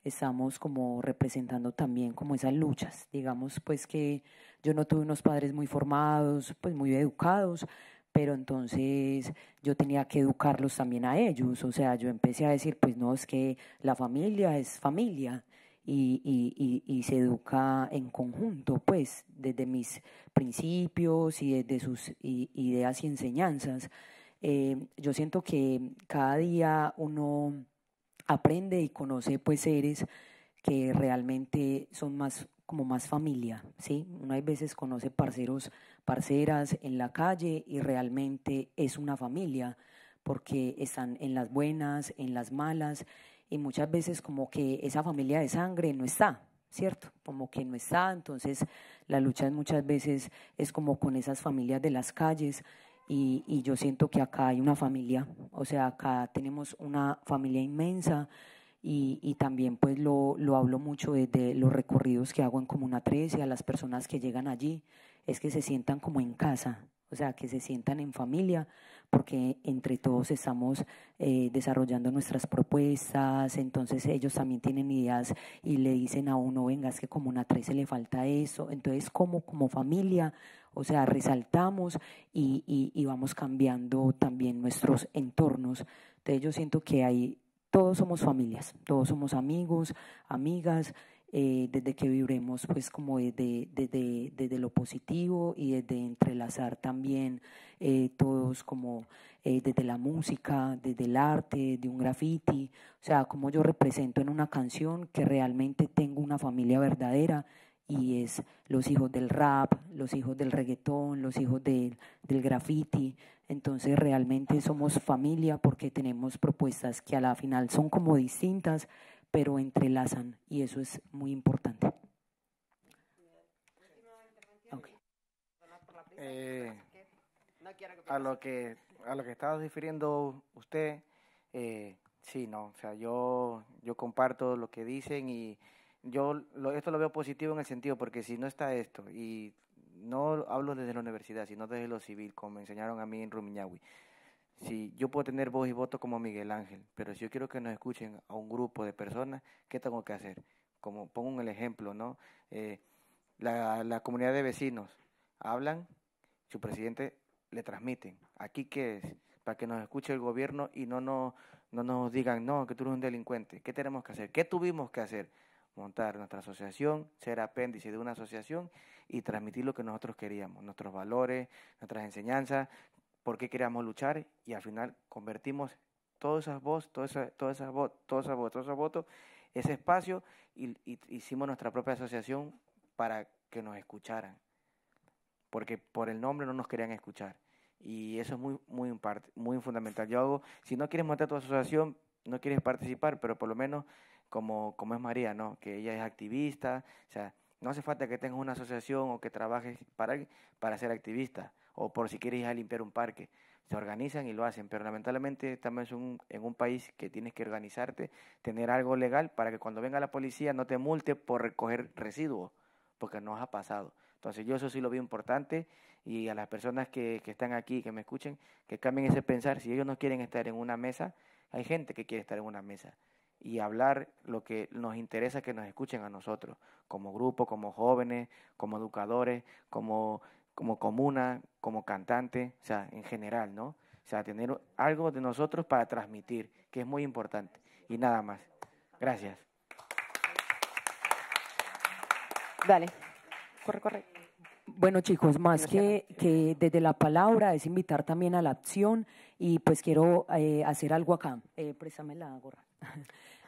estamos como representando también como esas luchas. Digamos pues que yo no tuve unos padres muy formados, pues muy educados, pero entonces yo tenía que educarlos también a ellos. O sea, yo empecé a decir, pues no, es que la familia es familia y, y, y, se educa en conjunto, pues, desde mis principios y desde sus ideas y enseñanzas. Eh, yo siento que cada día uno aprende y conoce pues seres que realmente son más como más familia, ¿sí? Uno hay veces conoce parceros, parceras en la calle y realmente es una familia porque están en las buenas, en las malas y muchas veces como que esa familia de sangre no está, ¿cierto? Como que no está, entonces la lucha muchas veces es como con esas familias de las calles y, yo siento que acá hay una familia, o sea, acá tenemos una familia inmensa y, también pues lo, lo, hablo mucho desde los recorridos que hago en Comuna 13 a las personas que llegan allí, es que se sientan como en casa, o sea, que se sientan en familia porque entre todos estamos eh, desarrollando nuestras propuestas, entonces ellos también tienen ideas y le dicen a uno, venga, es que como una 13 le falta eso, entonces como, como familia, o sea, resaltamos y, y vamos cambiando también nuestros entornos. Entonces yo siento que ahí todos somos familias, todos somos amigos, amigas. Eh, desde que vibremos pues como desde, lo positivo y desde entrelazar también eh, todos como eh, desde la música, desde el arte, de un graffiti, o sea, como yo represento en una canción que realmente tengo una familia verdadera y es los hijos del rap, los hijos del reggaetón, los hijos del del graffiti. Entonces realmente somos familia porque tenemos propuestas que a la final son como distintas, pero entrelazan y eso es muy importante. Eh, a lo que a lo que estaba difiriendo usted, eh, sí, no, o sea, yo yo comparto lo que dicen y yo esto lo veo positivo en el sentido porque si no está esto y no hablo desde la universidad, sino desde lo civil, como me enseñaron a mí en Rumiñahui si yo puedo tener voz y voto como Miguel Ángel, pero si yo quiero que nos escuchen a un grupo de personas, ¿qué tengo que hacer? Como pongo un ejemplo, ¿no? Eh, la, comunidad de vecinos hablan, su presidente le transmiten. ¿Aquí qué es? Para que nos escuche el gobierno y no no nos digan, no, que tú eres un delincuente. ¿Qué tenemos que hacer? ¿Qué tuvimos que hacer? Montar nuestra asociación, ser apéndice de una asociación y transmitir lo que nosotros queríamos, nuestros valores, nuestras enseñanzas, porque queríamos luchar y al final convertimos todas esas voces, todas esas, todas esas todos esos votos, ese espacio y, y, hicimos nuestra propia asociación para que nos escucharan, porque por el nombre no nos querían escuchar y eso es muy muy muy fundamental. Yo hago, si no quieres montar tu asociación, no quieres participar, pero por lo menos como como es María, ¿no? Que ella es activista, o sea, no hace falta que tengas una asociación o que trabajes para para ser activista o por si quieres ir a limpiar un parque. Se organizan y lo hacen, pero lamentablemente estamos en un, en un país que tienes que organizarte, tener algo legal para que cuando venga la policía no te multe por recoger residuos, porque nos ha pasado. Entonces yo eso sí lo veo importante y a las personas que, que están aquí, que me escuchen, que cambien ese pensar. Si ellos no quieren estar en una mesa, hay gente que quiere estar en una mesa y hablar lo que nos interesa que nos escuchen a nosotros, como grupo, como jóvenes, como educadores, como como comuna, como cantante, o sea, en general, ¿no? O sea, tener algo de nosotros para transmitir, que es muy importante. Y nada más. Gracias. Dale. Corre, corre. Bueno chicos, más que, que, desde la palabra es invitar también a la acción y pues quiero eh, hacer algo acá. Eh, la gorra. (laughs)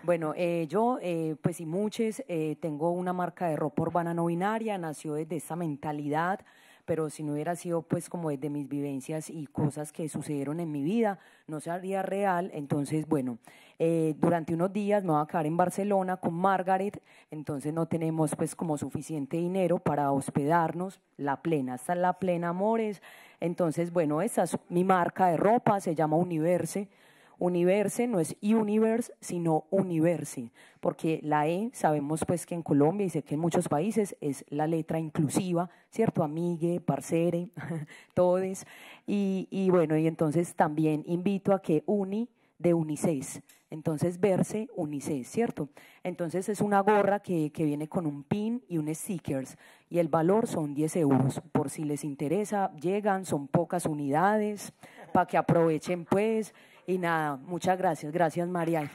Bueno, eh, yo, eh, pues y muchos, tengo una marca de ropa urbana no binaria, nació desde esa mentalidad pero si no hubiera sido pues como de mis vivencias y cosas que sucedieron en mi vida, no sería real. Entonces, bueno, eh, durante unos días me voy a quedar en Barcelona con Margaret, entonces no tenemos pues como suficiente dinero para hospedarnos, la plena, está la plena, amores. Entonces, bueno, esa es mi marca de ropa, se llama Universe. Universe no es universe, sino universe, porque la E sabemos pues que en Colombia y sé que en muchos países es la letra inclusiva, ¿cierto? Amigue, parcere, (laughs) todes. Y, bueno, y entonces también invito a que uni de unices, Entonces, verse unice ¿cierto? Entonces, es una gorra que, que, viene con un pin y un stickers. Y el valor son 10 euros. Por si les interesa, llegan, son pocas unidades, para que aprovechen, pues. Y nada, muchas gracias. Gracias, María.